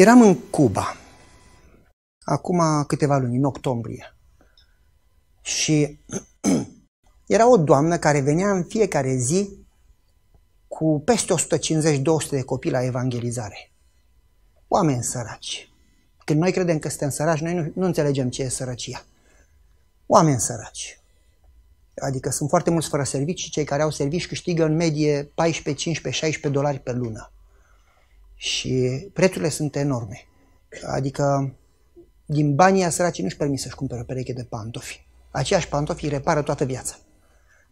Eram în Cuba, acum câteva luni, în octombrie, și era o doamnă care venea în fiecare zi cu peste 150-200 de copii la evangelizare. Oameni săraci. Când noi credem că suntem săraci, noi nu, nu înțelegem ce e sărăcia. Oameni săraci. Adică sunt foarte mulți fără servici și cei care au servici câștigă în medie 14, 15, 16 dolari pe lună. Și prețurile sunt enorme. Adică din banii a săracii nu-și permis să-și cumpere o pereche de pantofi. Aceiași pantofi îi repară toată viața.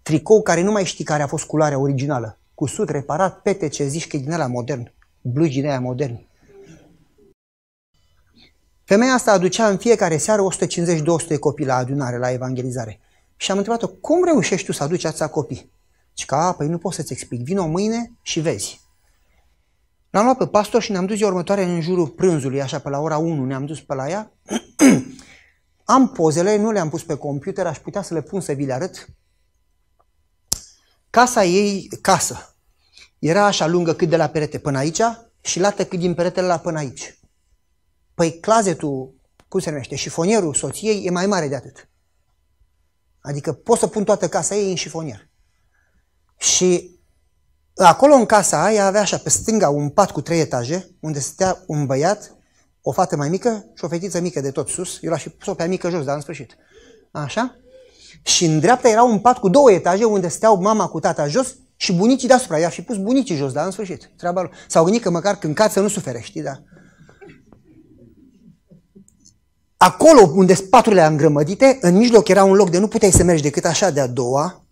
Tricou care nu mai știi care a fost culoarea originală. Cu sut reparat, pete ce zici că e din ăla modern. Blugi din aia modern. Femeia asta aducea în fiecare seară 150-200 de copii la adunare, la evangelizare. Și am întrebat-o, cum reușești tu să aduci ața copii? Și că, păi nu pot să-ți explic, vino mâine și vezi. L-am luat pe pastor și ne-am dus ziua următoare în jurul prânzului, așa pe la ora 1 ne-am dus pe la ea. Am pozele, nu le-am pus pe computer, aș putea să le pun să vi le arăt. Casa ei, casă, era așa lungă cât de la perete până aici și lată cât din peretele la până aici. Păi clazetul, cum se numește, șifonierul soției e mai mare de atât. Adică pot să pun toată casa ei în șifonier. Și Acolo în casa aia avea așa pe stânga un pat cu trei etaje, unde stătea un băiat, o fată mai mică și o fetiță mică de tot sus. Eu l-aș fi pus-o pe mică jos, dar în sfârșit. Așa? Și în dreapta era un pat cu două etaje unde steau mama cu tata jos și bunicii deasupra. I-a pus bunicii jos, dar în sfârșit. Treaba lui. S-au gândit că măcar când cață nu suferă, știi, da? Acolo unde spaturile îngrămădite, în mijloc era un loc de nu puteai să mergi decât așa de-a doua.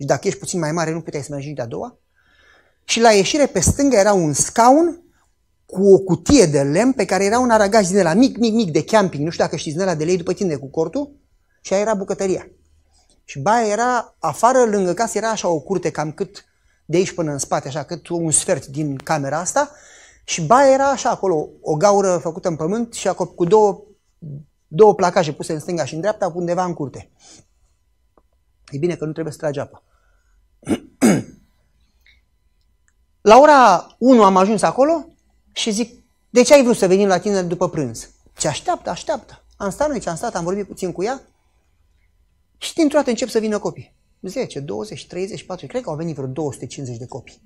Și dacă ești puțin mai mare, nu puteai să mergi nici de-a doua și la ieșire pe stânga era un scaun cu o cutie de lemn pe care era un aragaz din ăla mic, mic, mic de camping, nu știu dacă știți, din ăla de lei după tine cu cortul, și aia era bucătăria. Și baia era afară, lângă casă, era așa o curte cam cât de aici până în spate, așa cât un sfert din camera asta, și baia era așa acolo, o gaură făcută în pământ și acolo cu două, două placaje puse în stânga și în dreapta, undeva în curte. E bine că nu trebuie să tragi apă. La ora 1 am ajuns acolo și zic, de ce ai vrut să venim la tine după prânz? Ce așteaptă, așteaptă. Am stat noi, ce am stat, am vorbit puțin cu ea și dintr-o dată încep să vină copii. 10, 20, 30, 40, cred că au venit vreo 250 de copii.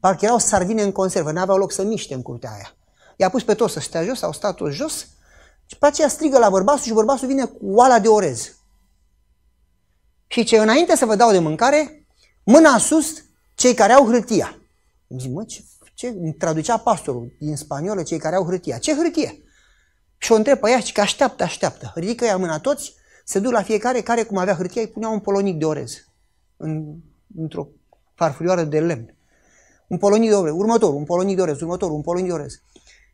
Parcă erau sardine în conservă, n-aveau loc să miște în curtea aia. I-a pus pe toți să stea jos, au stat toți jos și pe aceea strigă la bărbatul și bărbatul vine cu oala de orez. Și ce înainte să vă dau de mâncare, mâna sus cei care au hârtia. Zic, mă, ce, ce? Traducea pastorul din spaniolă, cei care au hârtia. Ce hârtie? Și o întreb pe ea și că așteaptă, așteaptă. Ridică ea mâna toți, se duc la fiecare care, cum avea hârtia, îi punea un polonic de orez în, într-o farfurioară de lemn. Un polonic de orez, următorul, un polonic de orez, următorul, un polonic de orez.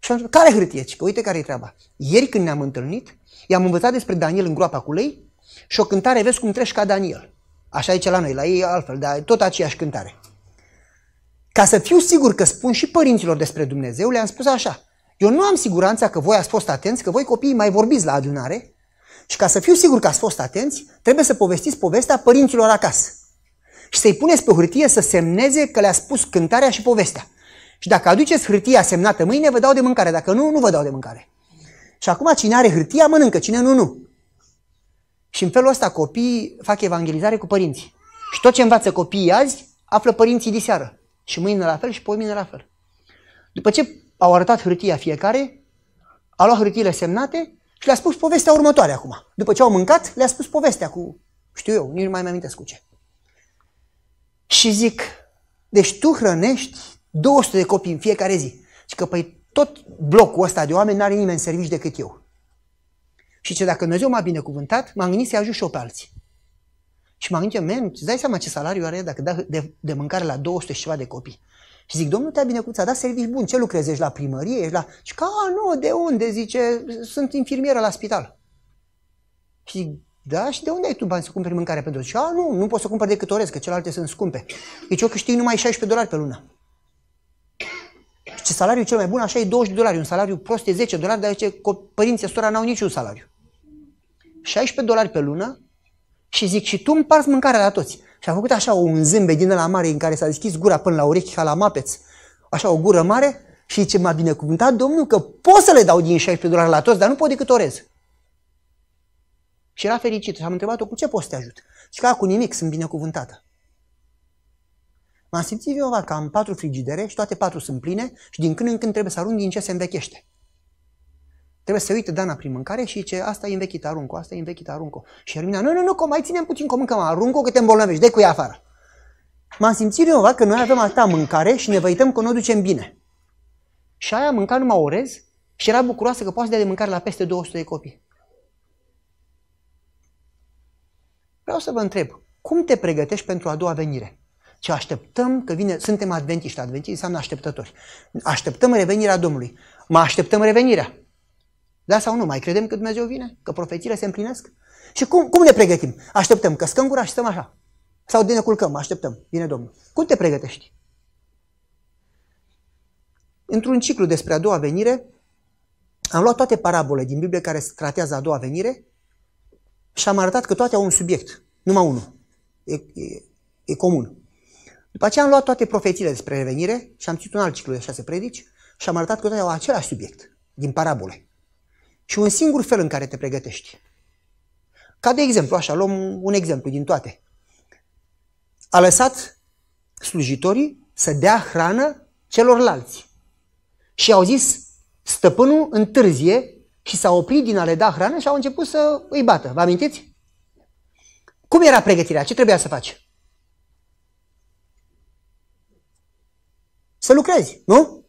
Și am zis, care hârtie? Că uite care e treaba. Ieri când ne-am întâlnit, i-am învățat despre Daniel în groapa cu lei și o cântare, vezi cum treci ca Daniel. Așa e ce la noi, la ei altfel, dar tot aceeași cântare. Ca să fiu sigur că spun și părinților despre Dumnezeu, le-am spus așa. Eu nu am siguranța că voi ați fost atenți, că voi copiii mai vorbiți la adunare și ca să fiu sigur că ați fost atenți, trebuie să povestiți povestea părinților acasă. Și să-i puneți pe hârtie să semneze că le-a spus cântarea și povestea. Și dacă aduceți hârtia semnată mâine, vă dau de mâncare. Dacă nu, nu vă dau de mâncare. Și acum cine are hârtia, mănâncă. Cine nu, nu. Și în felul ăsta copiii fac evangelizare cu părinții. Și tot ce învață copiii azi, află părinții diseară și mâine la fel și poimine la fel. După ce au arătat hârtia fiecare, a luat hârtiile semnate și le-a spus povestea următoare acum. După ce au mâncat, le-a spus povestea cu, știu eu, nici nu mai mi-amintesc cu ce. Și zic, deci tu hrănești 200 de copii în fiecare zi. Și că păi tot blocul ăsta de oameni n-are nimeni în servici decât eu. Și ce dacă Dumnezeu m-a binecuvântat, m-am gândit să ajut și eu pe alții. Și m-am gândit, man, îți dai seama ce salariu are dacă dă de, de mâncare la 200 și ceva de copii. Și zic, domnul, te-a binecuvântat, da servici bun, ce lucrezi, ești la primărie, ești la... Și ca, nu, de unde, zice, sunt infirmieră la spital. Și zic, da, și de unde ai tu bani să cumperi mâncare pentru Și a, nu, nu pot să cumpăr decât orez, că celelalte sunt scumpe. Deci eu câștig numai 16 dolari pe lună. Și ce salariu cel mai bun, așa e 20 de dolari, un salariu prost e 10 dolari, dar ce părinții sora n-au niciun salariu. 16 dolari pe lună și zic, și tu împarți mâncarea la toți. Și a făcut așa un zâmbe din la mare în care s-a deschis gura până la urechi ca la mapeț. Așa o gură mare și ce m-a binecuvântat Domnul că pot să le dau din 16 dolari la toți, dar nu pot decât orez. Și era fericit. Și am întrebat-o, cu ce pot să te ajut? Și ca cu nimic, sunt binecuvântată. M-am simțit vinovat că am patru frigidere și toate patru sunt pline și din când în când trebuie să arunc din ce se învechește. Trebuie să uite Dana prin mâncare și ce asta e învechit, aruncă, asta e învechit, aruncă. Și Hermina, nu, nu, nu, că mai ținem puțin, că mâncăm, aruncă, că te îmbolnăvești, de cu ea afară. M-am simțit eu, că noi avem atâta mâncare și ne văităm că nu o ducem bine. Și aia mânca numai orez și era bucuroasă că poate să dea de mâncare la peste 200 de copii. Vreau să vă întreb, cum te pregătești pentru a doua venire? Ce așteptăm că vine, suntem adventiști, adventiști înseamnă așteptători. Așteptăm revenirea Domnului. Mă așteptăm revenirea. Da sau nu? Mai credem că Dumnezeu vine? Că profețiile se împlinesc? Și cum, cum ne pregătim? Așteptăm, că scăm gura și stăm așa. Sau de ne culcăm, așteptăm, vine Domnul. Cum te pregătești? Într-un ciclu despre a doua venire, am luat toate parabole din Biblie care tratează a doua venire și am arătat că toate au un subiect, numai unul. E, e, e comun. După aceea am luat toate profețiile despre revenire și am citit un alt ciclu de șase predici și am arătat că toate au același subiect din parabole și un singur fel în care te pregătești. Ca de exemplu, așa, luăm un exemplu din toate. A lăsat slujitorii să dea hrană celorlalți. Și au zis, stăpânul întârzie și s-a oprit din a le da hrană și au început să îi bată. Vă amintiți? Cum era pregătirea? Ce trebuia să faci? Să lucrezi, nu?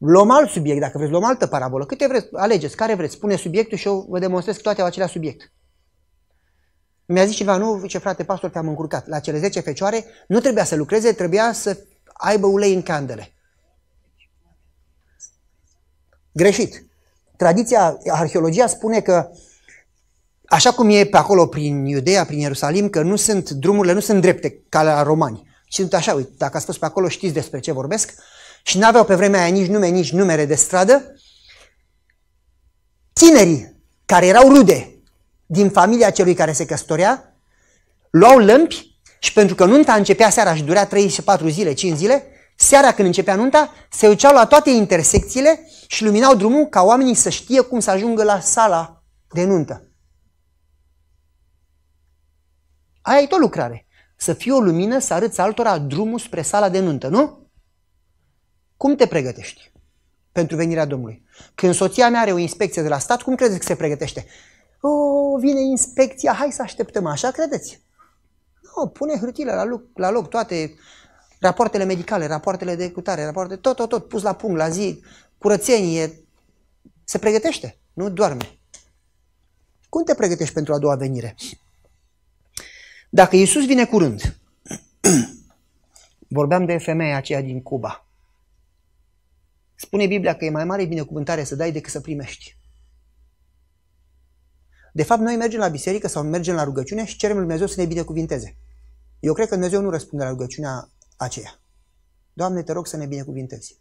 Luăm alt subiect, dacă vreți, luăm altă parabolă. Câte vreți, alegeți, care vreți, spune subiectul și eu vă demonstrez că toate acelea subiect. Mi-a zis ceva, nu, ce frate pastor, te-am încurcat. La cele 10 fecioare nu trebuia să lucreze, trebuia să aibă ulei în candele. Greșit. Tradiția, arheologia spune că așa cum e pe acolo prin Iudea, prin Ierusalim, că nu sunt drumurile, nu sunt drepte ca la romani. Și sunt așa, uite, dacă ați fost pe acolo știți despre ce vorbesc, și n-aveau pe vremea aia nici nume, nici numere de stradă, tinerii care erau rude din familia celui care se căstorea, luau lămpi și pentru că nunta începea seara și durea 34 zile, 5 zile, seara când începea nunta, se uceau la toate intersecțiile și luminau drumul ca oamenii să știe cum să ajungă la sala de nuntă. Aia e tot lucrare. Să fie o lumină, să arăți altora drumul spre sala de nuntă, nu? Cum te pregătești pentru venirea Domnului? Când soția mea are o inspecție de la stat, cum credeți că se pregătește? O, oh, vine inspecția, hai să așteptăm, așa credeți? Nu, no, pune hârtile la loc, la loc toate rapoartele medicale, rapoartele de cutare, rapoarte, tot, tot, tot, pus la punct, la zi, curățenie, se pregătește, nu doarme. Cum te pregătești pentru a doua venire? Dacă Iisus vine curând, vorbeam de femeia aceea din Cuba, Spune Biblia că e mai mare binecuvântare să dai decât să primești. De fapt, noi mergem la biserică sau mergem la rugăciune și cerem lui Dumnezeu să ne binecuvinteze. Eu cred că Dumnezeu nu răspunde la rugăciunea aceea. Doamne, te rog să ne binecuvintezi.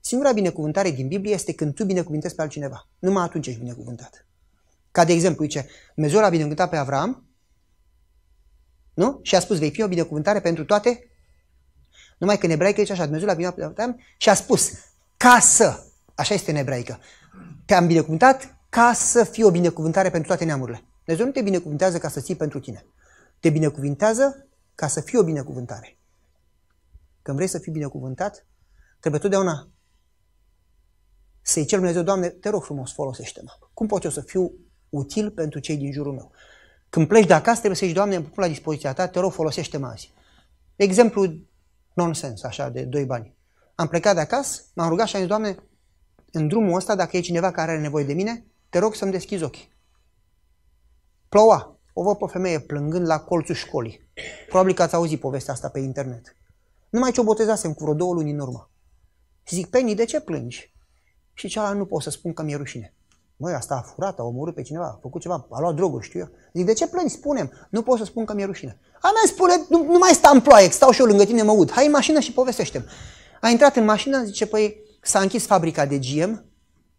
Singura binecuvântare din Biblie este când tu binecuvintezi pe altcineva. Numai atunci ești binecuvântat. Ca de exemplu, zice, Dumnezeu l-a binecuvântat pe Avram, nu? Și a spus, vei fi o binecuvântare pentru toate? Numai că în ebraică zice așa, Dumnezeu l-a binecuvântat pe Avram și a spus, casă. Așa este în ebraică. Te-am binecuvântat ca să fie o binecuvântare pentru toate neamurile. Dumnezeu nu te binecuvântează ca să ții pentru tine. Te binecuvântează ca să fie o binecuvântare. Când vrei să fii binecuvântat, trebuie totdeauna să-i cer Dumnezeu, Doamne, te rog frumos, folosește-mă. Cum pot eu să fiu util pentru cei din jurul meu? Când pleci de acasă, trebuie să-i Doamne, îmi pun la dispoziția ta, te rog, folosește-mă azi. Exemplu nonsens, așa, de doi bani. Am plecat de acasă, m-am rugat și am zis, Doamne, în drumul ăsta, dacă e cineva care are nevoie de mine, te rog să-mi deschizi ochii. Ploua. O văd pe femeie plângând la colțul școlii. Probabil că ați auzit povestea asta pe internet. Numai ce o botezasem cu vreo două luni în urmă. Și zic, Penny, de ce plângi? Și cealaltă nu pot să spun că mi-e rușine. Măi, asta a furat, a omorât pe cineva, a făcut ceva, a luat droguri, știu eu. Zic, de ce plângi? Spunem. Nu pot să spun că mi-e rușine. A mea spune, nu, nu mai sta în ploaie, stau și eu lângă tine, mă ud. Hai în mașină și povestește -mi. A intrat în mașină, zice, păi s-a închis fabrica de GM,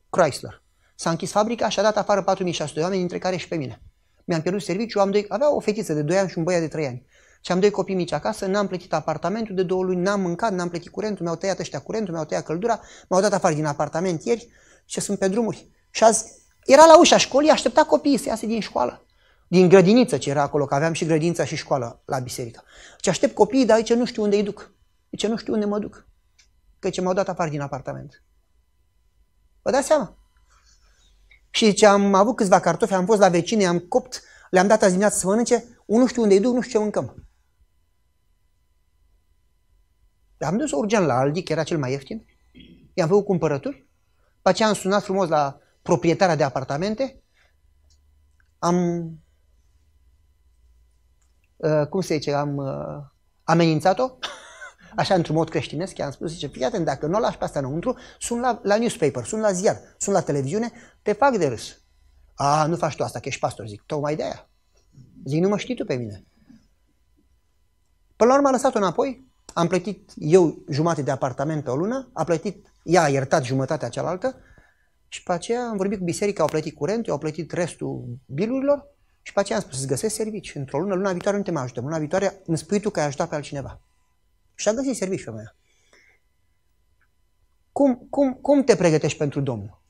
Chrysler. S-a închis fabrica și a dat afară 4600 de oameni, dintre care și pe mine. Mi-am pierdut serviciu, am doi, avea o fetiță de 2 ani și un băiat de 3 ani. Și am doi copii mici acasă, n-am plătit apartamentul de două luni, n-am mâncat, n-am plătit curentul, mi-au tăiat ăștia curentul, mi-au tăiat căldura, m-au dat afară din apartament ieri și sunt pe drumuri. Și azi era la ușa școlii, aștepta copiii să iasă din școală. Din grădiniță ce era acolo, că aveam și grădința și școală la biserică. Și deci aștept copiii, dar aici nu știu unde îi duc. Zice, nu știu unde mă duc că ce m-au dat afară din apartament. Vă dați seama? Și ce am avut câțiva cartofi, am fost la vecine, am copt, le-am dat azi dimineață să mănânce, nu știu unde-i duc, nu știu ce mâncăm. Am dus urgent la Aldi, că era cel mai ieftin, i-am făcut cumpărături, după aceea am sunat frumos la proprietarea de apartamente, am, uh, cum se zice, am uh, amenințat-o, așa într-un mod creștinesc, i-am spus, zice, fii atent, dacă nu o lași pe asta înăuntru, sunt la, la newspaper, sunt la ziar, sunt la televiziune, te fac de râs. A, nu faci tu asta, că ești pastor, zic, tocmai de aia. Zic, nu mă știi tu pe mine. Până la urmă a lăsat-o înapoi, am plătit eu jumate de apartament pe o lună, a plătit, ea a iertat jumătatea cealaltă și pe aceea am vorbit cu biserica, au plătit curentul, au plătit restul bilurilor și pe aceea am spus, îți găsesc servici într-o lună, luna viitoare nu te mai ajutăm, luna viitoare îmi spui tu că ai ajutat pe altcineva. Și a găsit serviciu femeia. Cum, cum, cum te pregătești pentru Domnul?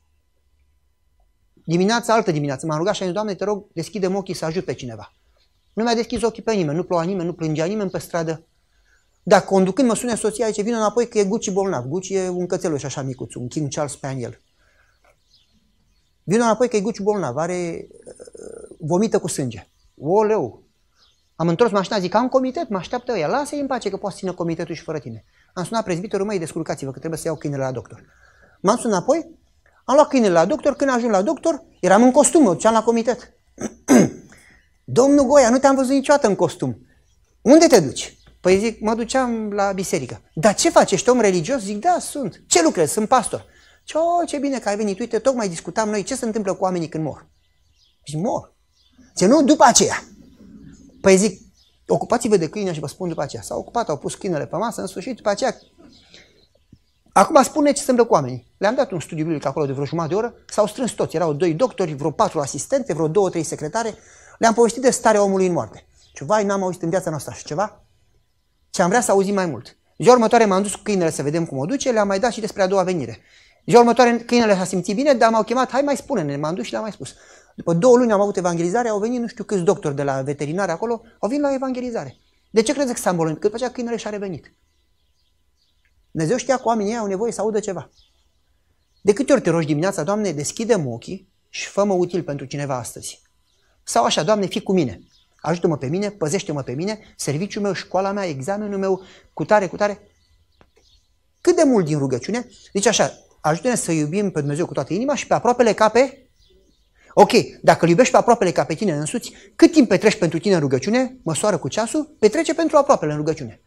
Dimineața, altă dimineață, m-am rugat și am zis, Doamne, te rog, deschide ochii să ajut pe cineva. Nu mi-a deschis ochii pe nimeni, nu ploua nimeni, nu plângea nimeni pe stradă. Dar conducând mă sună soția, zice, vină înapoi că e Gucci bolnav. Gucci e un cățeluș așa micuț, un King Charles Spaniel. Vină înapoi că e Gucci bolnav, are, uh, vomită cu sânge. Oleu, am întors mașina, zic, am comitet, mă așteaptă ăia, lasă-i în pace că poate ține comitetul și fără tine. Am sunat prezbitorul, măi, descurcați-vă că trebuie să iau câinele la doctor. M-am sunat apoi, am luat câinele la doctor, când ajung la doctor, eram în costum, mă la comitet. Domnul Goia, nu te-am văzut niciodată în costum. Unde te duci? Păi zic, mă duceam la biserică. Dar ce faci, ești om religios? Zic, da, sunt. Ce lucrezi? Sunt pastor. Ce, oh, ce bine că ai venit. Uite, tocmai discutam noi ce se întâmplă cu oamenii când mor. Zic, mor. Ce nu, după aceea. Păi zic, ocupați-vă de câine și vă spun după aceea. S-au ocupat, au pus câinele pe masă, în sfârșit, după aceea... Acum spune ce se întâmplă cu oamenii. Le-am dat un studiu biblic acolo de vreo jumătate de oră, s-au strâns toți, erau doi doctori, vreo patru asistente, vreo două, trei secretare, le-am povestit de starea omului în moarte. Ceva n-am auzit în viața noastră așa ceva, ce am vrea să auzim mai mult. Ziua următoare m-am dus cu câinele să vedem cum o duce, le-am mai dat și despre a doua venire. Ziua următoare câinele s-a simțit bine, dar m-au chemat, hai mai spune-ne, m-am dus și le-am mai spus. După două luni am avut evangelizare, au venit nu știu câți doctori de la veterinare acolo, au venit la evangelizare. De ce credeți că s-a îmbolnăvit? Că după câinele și-a revenit. Dumnezeu știa că oamenii au nevoie să audă ceva. De câte ori te rogi dimineața, Doamne, deschide ochii și fă-mă util pentru cineva astăzi. Sau așa, Doamne, fii cu mine. Ajută-mă pe mine, păzește-mă pe mine, serviciul meu, școala mea, examenul meu, cu tare, cu tare. Cât de mult din rugăciune? Deci așa, ajută-ne să iubim pe Dumnezeu cu toată inima și pe aproapele cape, Ok, dacă îl iubești pe aproapele ca pe tine însuți, cât timp petreci pentru tine în rugăciune, măsoară cu ceasul, petrece pentru aproapele în rugăciune.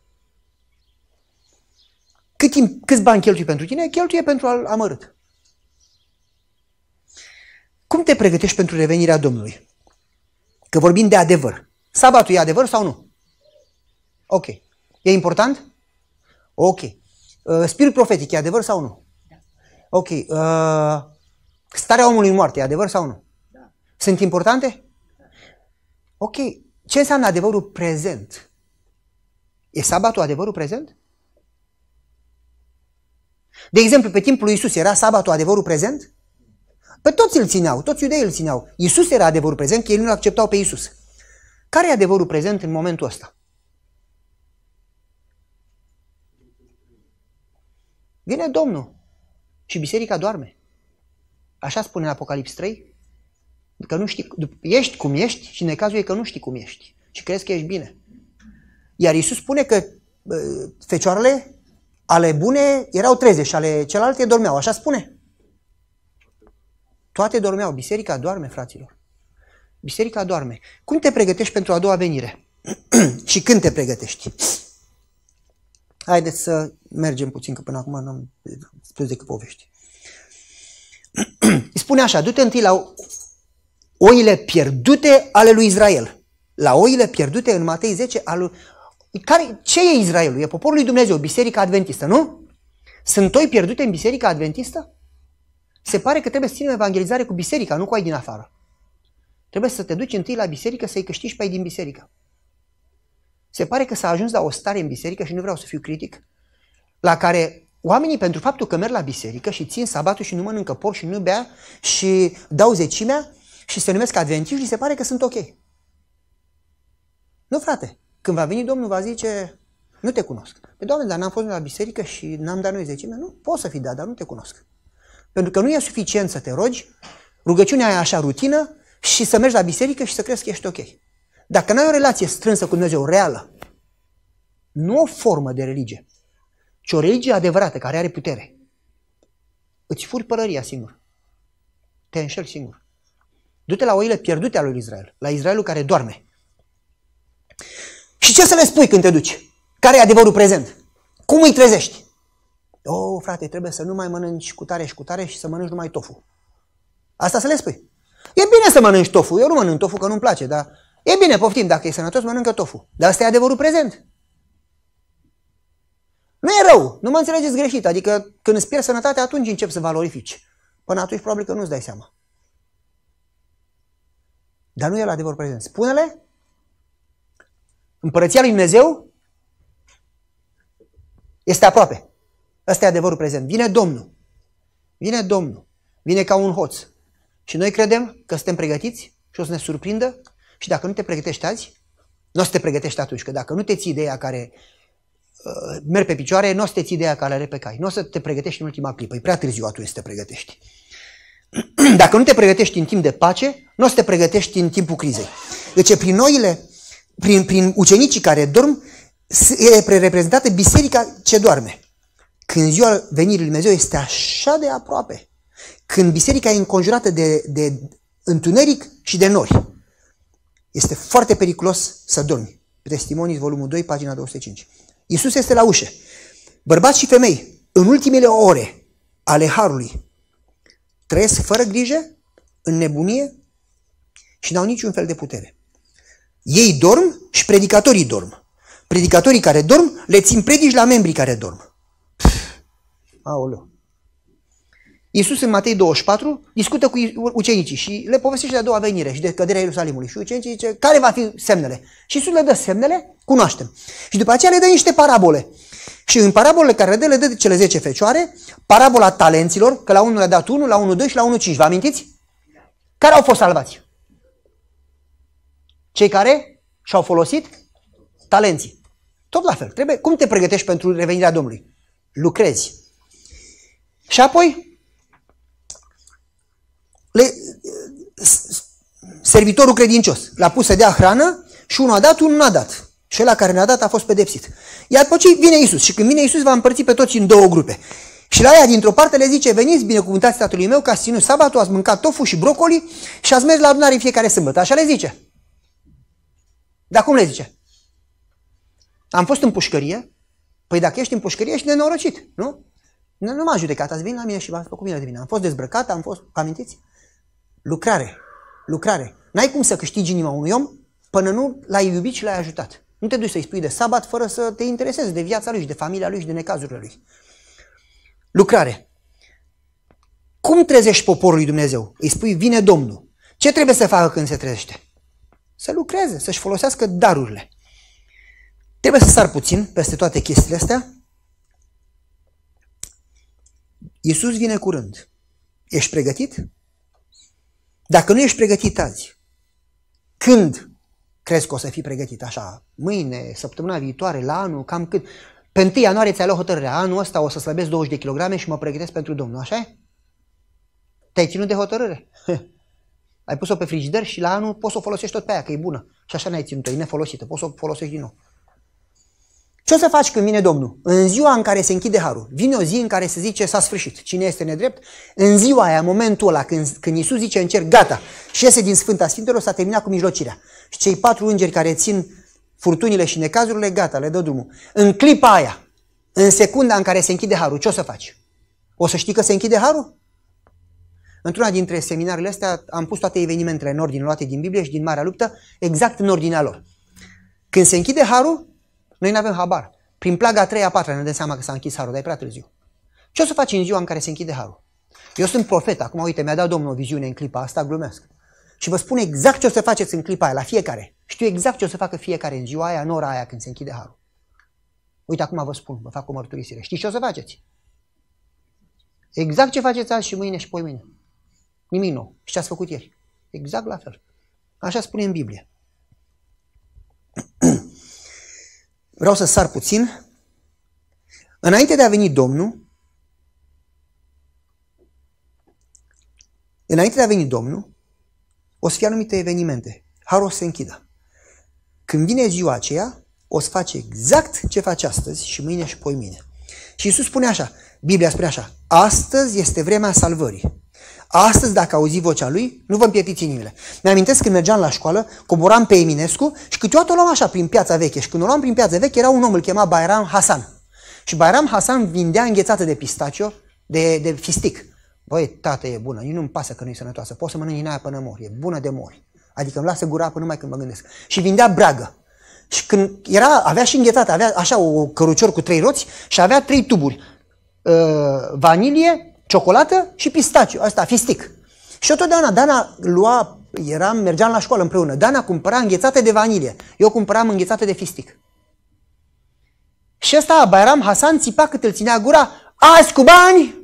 Cât timp, câți bani cheltui pentru tine, cheltuie pentru al amărât. Cum te pregătești pentru revenirea Domnului? Că vorbim de adevăr. Sabatul e adevăr sau nu? Ok. E important? Ok. Uh, spirit profetic e adevăr sau nu? Da. Ok. Uh, starea omului în moarte e adevăr sau nu? Sunt importante? Ok. Ce înseamnă adevărul prezent? E sabatul adevărul prezent? De exemplu, pe timpul lui Isus era sabatul adevărul prezent? Pe toți îl țineau, toți iudeii îl țineau. Isus era adevărul prezent, că ei nu-l acceptau pe Isus. Care e adevărul prezent în momentul ăsta? Vine Domnul și biserica doarme. Așa spune în Apocalips 3, Că nu știi, ești cum ești și necazul e că nu știi cum ești și crezi că ești bine. Iar Isus spune că fecioarele ale bune erau 30 și ale celelalte dormeau, așa spune. Toate dormeau, biserica doarme, fraților. Biserica doarme. Cum te pregătești pentru a doua venire? și când te pregătești? Haideți să mergem puțin, că până acum nu am spus decât povești. Îi spune așa, du-te întâi la oile pierdute ale lui Israel. La oile pierdute în Matei 10, al lui... Care, ce e Israelul? E poporul lui Dumnezeu, biserica adventistă, nu? Sunt oi pierdute în biserica adventistă? Se pare că trebuie să ținem evangelizare cu biserica, nu cu ai din afară. Trebuie să te duci întâi la biserică să-i câștigi pe ai din biserică. Se pare că s-a ajuns la o stare în biserică și nu vreau să fiu critic, la care oamenii pentru faptul că merg la biserică și țin sabatul și nu mănâncă porc și nu bea și dau zecimea, și se numesc adventiști și se pare că sunt ok. Nu, frate, când va veni Domnul, va zice, nu te cunosc. Pe Doamne, dar n-am fost la biserică și n-am dat noi zecime? Nu, poți să fii dat, dar nu te cunosc. Pentru că nu e suficient să te rogi, rugăciunea e așa rutină și să mergi la biserică și să crezi că ești ok. Dacă n-ai o relație strânsă cu Dumnezeu, reală, nu o formă de religie, ci o religie adevărată, care are putere, îți furi pălăria singur. Te înșel singur. Du-te la oile pierdute ale lui Israel, la Israelul care doarme. Și ce să le spui când te duci? Care e adevărul prezent? Cum îi trezești? O, oh, frate, trebuie să nu mai mănânci cu tare și cu tare și să mănânci numai tofu. Asta să le spui. E bine să mănânci tofu, eu nu mănânc tofu că nu-mi place, dar e bine, poftim, dacă e sănătos, mănâncă tofu. Dar asta e adevărul prezent. Nu e rău, nu mă înțelegeți greșit, adică când îți pierzi sănătatea, atunci începi să valorifici. Până atunci probabil că nu-ți dai seama. Dar nu e la adevăr prezent. Spune-le, împărăția lui Dumnezeu este aproape. Asta e adevărul prezent. Vine Domnul. Vine Domnul. Vine ca un hoț. Și noi credem că suntem pregătiți și o să ne surprindă și dacă nu te pregătești azi, nu o să te pregătești atunci, că dacă nu te ții ideea care uh, merg pe picioare, nu o să te ții ideea care are pe cai, nu o să te pregătești în ultima clipă, e prea târziu atunci să te pregătești. Dacă nu te pregătești în timp de pace, nu o să te pregătești în timpul crizei. Deci prin noile, prin, prin ucenicii care dorm, e reprezentată biserica ce doarme. Când ziua venirii lui Dumnezeu este așa de aproape, când biserica e înconjurată de, de întuneric și de nori, este foarte periculos să dormi. Testimonii, volumul 2, pagina 205. Iisus este la ușă. Bărbați și femei, în ultimele ore ale Harului, trăiesc fără grijă, în nebunie și n-au niciun fel de putere. Ei dorm și predicatorii dorm. Predicatorii care dorm le țin predici la membrii care dorm. Aoleu. Iisus în Matei 24 discută cu ucenicii și le povestește de a doua venire și de căderea Ierusalimului. Și ucenicii zice, care va fi semnele? Și Iisus le dă semnele, cunoaștem. Și după aceea le dă niște parabole. Și în parabolele care dă, le dă cele 10 fecioare, parabola talenților, că la unul le-a dat 1, la 1, 2 și la 1, 5. Vă amintiți? Care au fost salvați? Cei care și-au folosit talenții. Tot la fel. Trebuie, cum te pregătești pentru revenirea Domnului? Lucrezi. Și apoi, le, servitorul credincios l-a pus să dea hrană și unul a dat, unul nu a dat. Și care ne-a dat a fost pedepsit. Iar apoi ce vine Isus și când vine Isus va împărți pe toți în două grupe. Și la aia dintr-o parte le zice, veniți binecuvântați tatălui meu că ați ținut sabatul, ați mâncat tofu și brocoli și ați mers la adunare în fiecare sâmbătă. Așa le zice. Dar cum le zice? Am fost în pușcărie? Păi dacă ești în pușcărie, ești nenorocit, nu? Nu, nu m-a judecat, ați venit la mine și v-ați făcut bine de mine. Am fost dezbrăcat, am fost, amintiți? Lucrare, lucrare. N-ai cum să câștigi inima unui om până nu l-ai iubit și l-ai ajutat. Nu te duci să-i spui de sabat fără să te interesezi de viața lui și de familia lui și de necazurile lui. Lucrare. Cum trezești poporul lui Dumnezeu? Îi spui, vine Domnul. Ce trebuie să facă când se trezește? Să lucreze, să-și folosească darurile. Trebuie să sar puțin peste toate chestiile astea. Iisus vine curând. Ești pregătit? Dacă nu ești pregătit azi, când Crezi că o să fii pregătit așa mâine, săptămâna viitoare, la anul, cam cât? Pe 1 ianuarie ți-ai luat hotărârea, anul ăsta o să slăbesc 20 de kilograme și mă pregătesc pentru Domnul, așa e? Te-ai ținut de hotărâre. Ai pus-o pe frigider și la anul poți să o folosești tot pe aia, că e bună. Și așa n-ai ținut-o, e nefolosită, poți să o folosești din nou. Ce o să faci când vine Domnul? În ziua în care se închide harul, vine o zi în care se zice s-a sfârșit, cine este nedrept, în ziua aia, momentul ăla, când, când Iisus zice în cer, gata, și iese din Sfânta Sfintelor, s-a terminat cu mijlocirea. Și cei patru îngeri care țin furtunile și necazurile, gata, le dă drumul. În clipa aia, în secunda în care se închide harul, ce o să faci? O să știi că se închide harul? Într-una dintre seminarele astea am pus toate evenimentele în ordine luate din Biblie și din Marea Luptă, exact în ordinea lor. Când se închide harul, noi nu avem habar. Prin plaga a treia, a patra ne dăm seama că s-a închis harul, dar e prea târziu. Ce o să faci în ziua în care se închide harul? Eu sunt profet, acum uite, mi-a dat Domnul o viziune în clipa asta, glumesc. Și vă spun exact ce o să faceți în clipa aia, la fiecare. Știu exact ce o să facă fiecare în ziua aia, în ora aia când se închide harul. Uite, acum vă spun, vă fac o mărturisire. Știți ce o să faceți? Exact ce faceți azi și mâine și poimâine. mâine. Nimic nou. Și ce ați făcut ieri. Exact la fel. Așa spune în Biblie. vreau să sar puțin. Înainte de a veni Domnul, înainte de a veni Domnul, o să fie anumite evenimente. Harul se închidă. Când vine ziua aceea, o să face exact ce face astăzi și mâine și mine. Și Iisus spune așa, Biblia spune așa, astăzi este vremea salvării. Astăzi, dacă auzi vocea lui, nu vă împietiți inimile. Mi-amintesc când mergeam la școală, coboram pe Eminescu și câteodată o luam așa prin piața veche. Și când o luam prin piața veche, era un om, îl chema Bayram Hasan. Și Bayram Hasan vindea înghețată de pistacio, de, de fistic. Băi, tată, e bună, nu-mi pasă că nu e sănătoasă, poți să mănânci din aia până mor, e bună de mori. Adică îmi lasă gura până numai când mă gândesc. Și vindea bragă. Și când era, avea și înghețată, avea așa o cărucior cu trei roți și avea trei tuburi. Uh, vanilie, ciocolată și pistaciu, asta, fistic. Și eu totdeauna, Dana lua, eram, mergeam la școală împreună, Dana cumpăra înghețate de vanilie, eu cumpăram înghețate de fistic. Și ăsta, Bairam Hasan, țipa cât îl ținea gura, azi cu bani,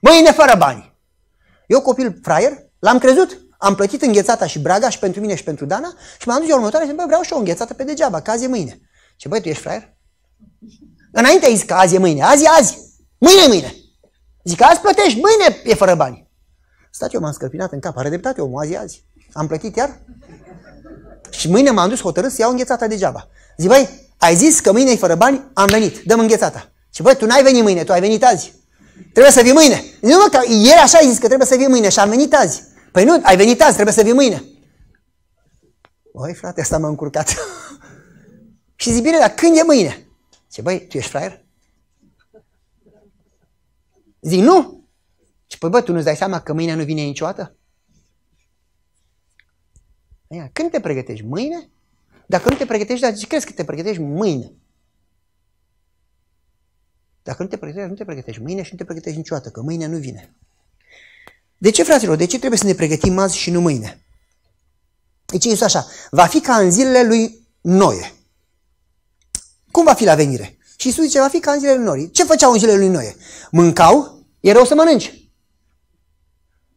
mâine fără bani. Eu, copil fraier, l-am crezut, am plătit înghețata și braga și pentru mine și pentru Dana și m-am dus eu următoare și zic, bă, vreau și o înghețată pe degeaba, că azi e mâine. Ce băi, tu ești fraier? Înainte ai zis că azi e mâine, azi e azi, mâine e mâine. Zic, azi plătești, mâine e fără bani. Stați, eu m-am scărpinat în cap, are dreptate omul azi, azi. Am plătit iar? Și mâine m-am dus hotărât să iau înghețata degeaba. Zic, băi, ai zis că mâine e fără bani, am venit, dăm înghețata. Și băi, tu n-ai venit mâine, tu ai venit azi. Trebuie să vii mâine. Nu mă, că ieri așa ai zis că trebuie să vii mâine și am venit azi. Păi nu, ai venit azi, trebuie să vii mâine. Oi, frate, asta m-a încurcat. și zic, bine, dar când e mâine? Ce băi, tu ești fraier? Zic, nu! Și păi bă, tu nu-ți dai seama că mâine nu vine niciodată? când te pregătești? Mâine? Dacă nu te pregătești, dar ce crezi că te pregătești mâine? Dacă nu te pregătești, nu te pregătești mâine și nu te pregătești niciodată, că mâine nu vine. De ce, fraților, de ce trebuie să ne pregătim azi și nu mâine? Deci Iisus așa, va fi ca în zilele lui Noe. Cum va fi la venire? Și Iisus zice, va fi ca în zilele lui Noe. Ce făceau în zilele lui Noe? Mâncau, E rău să mănânci.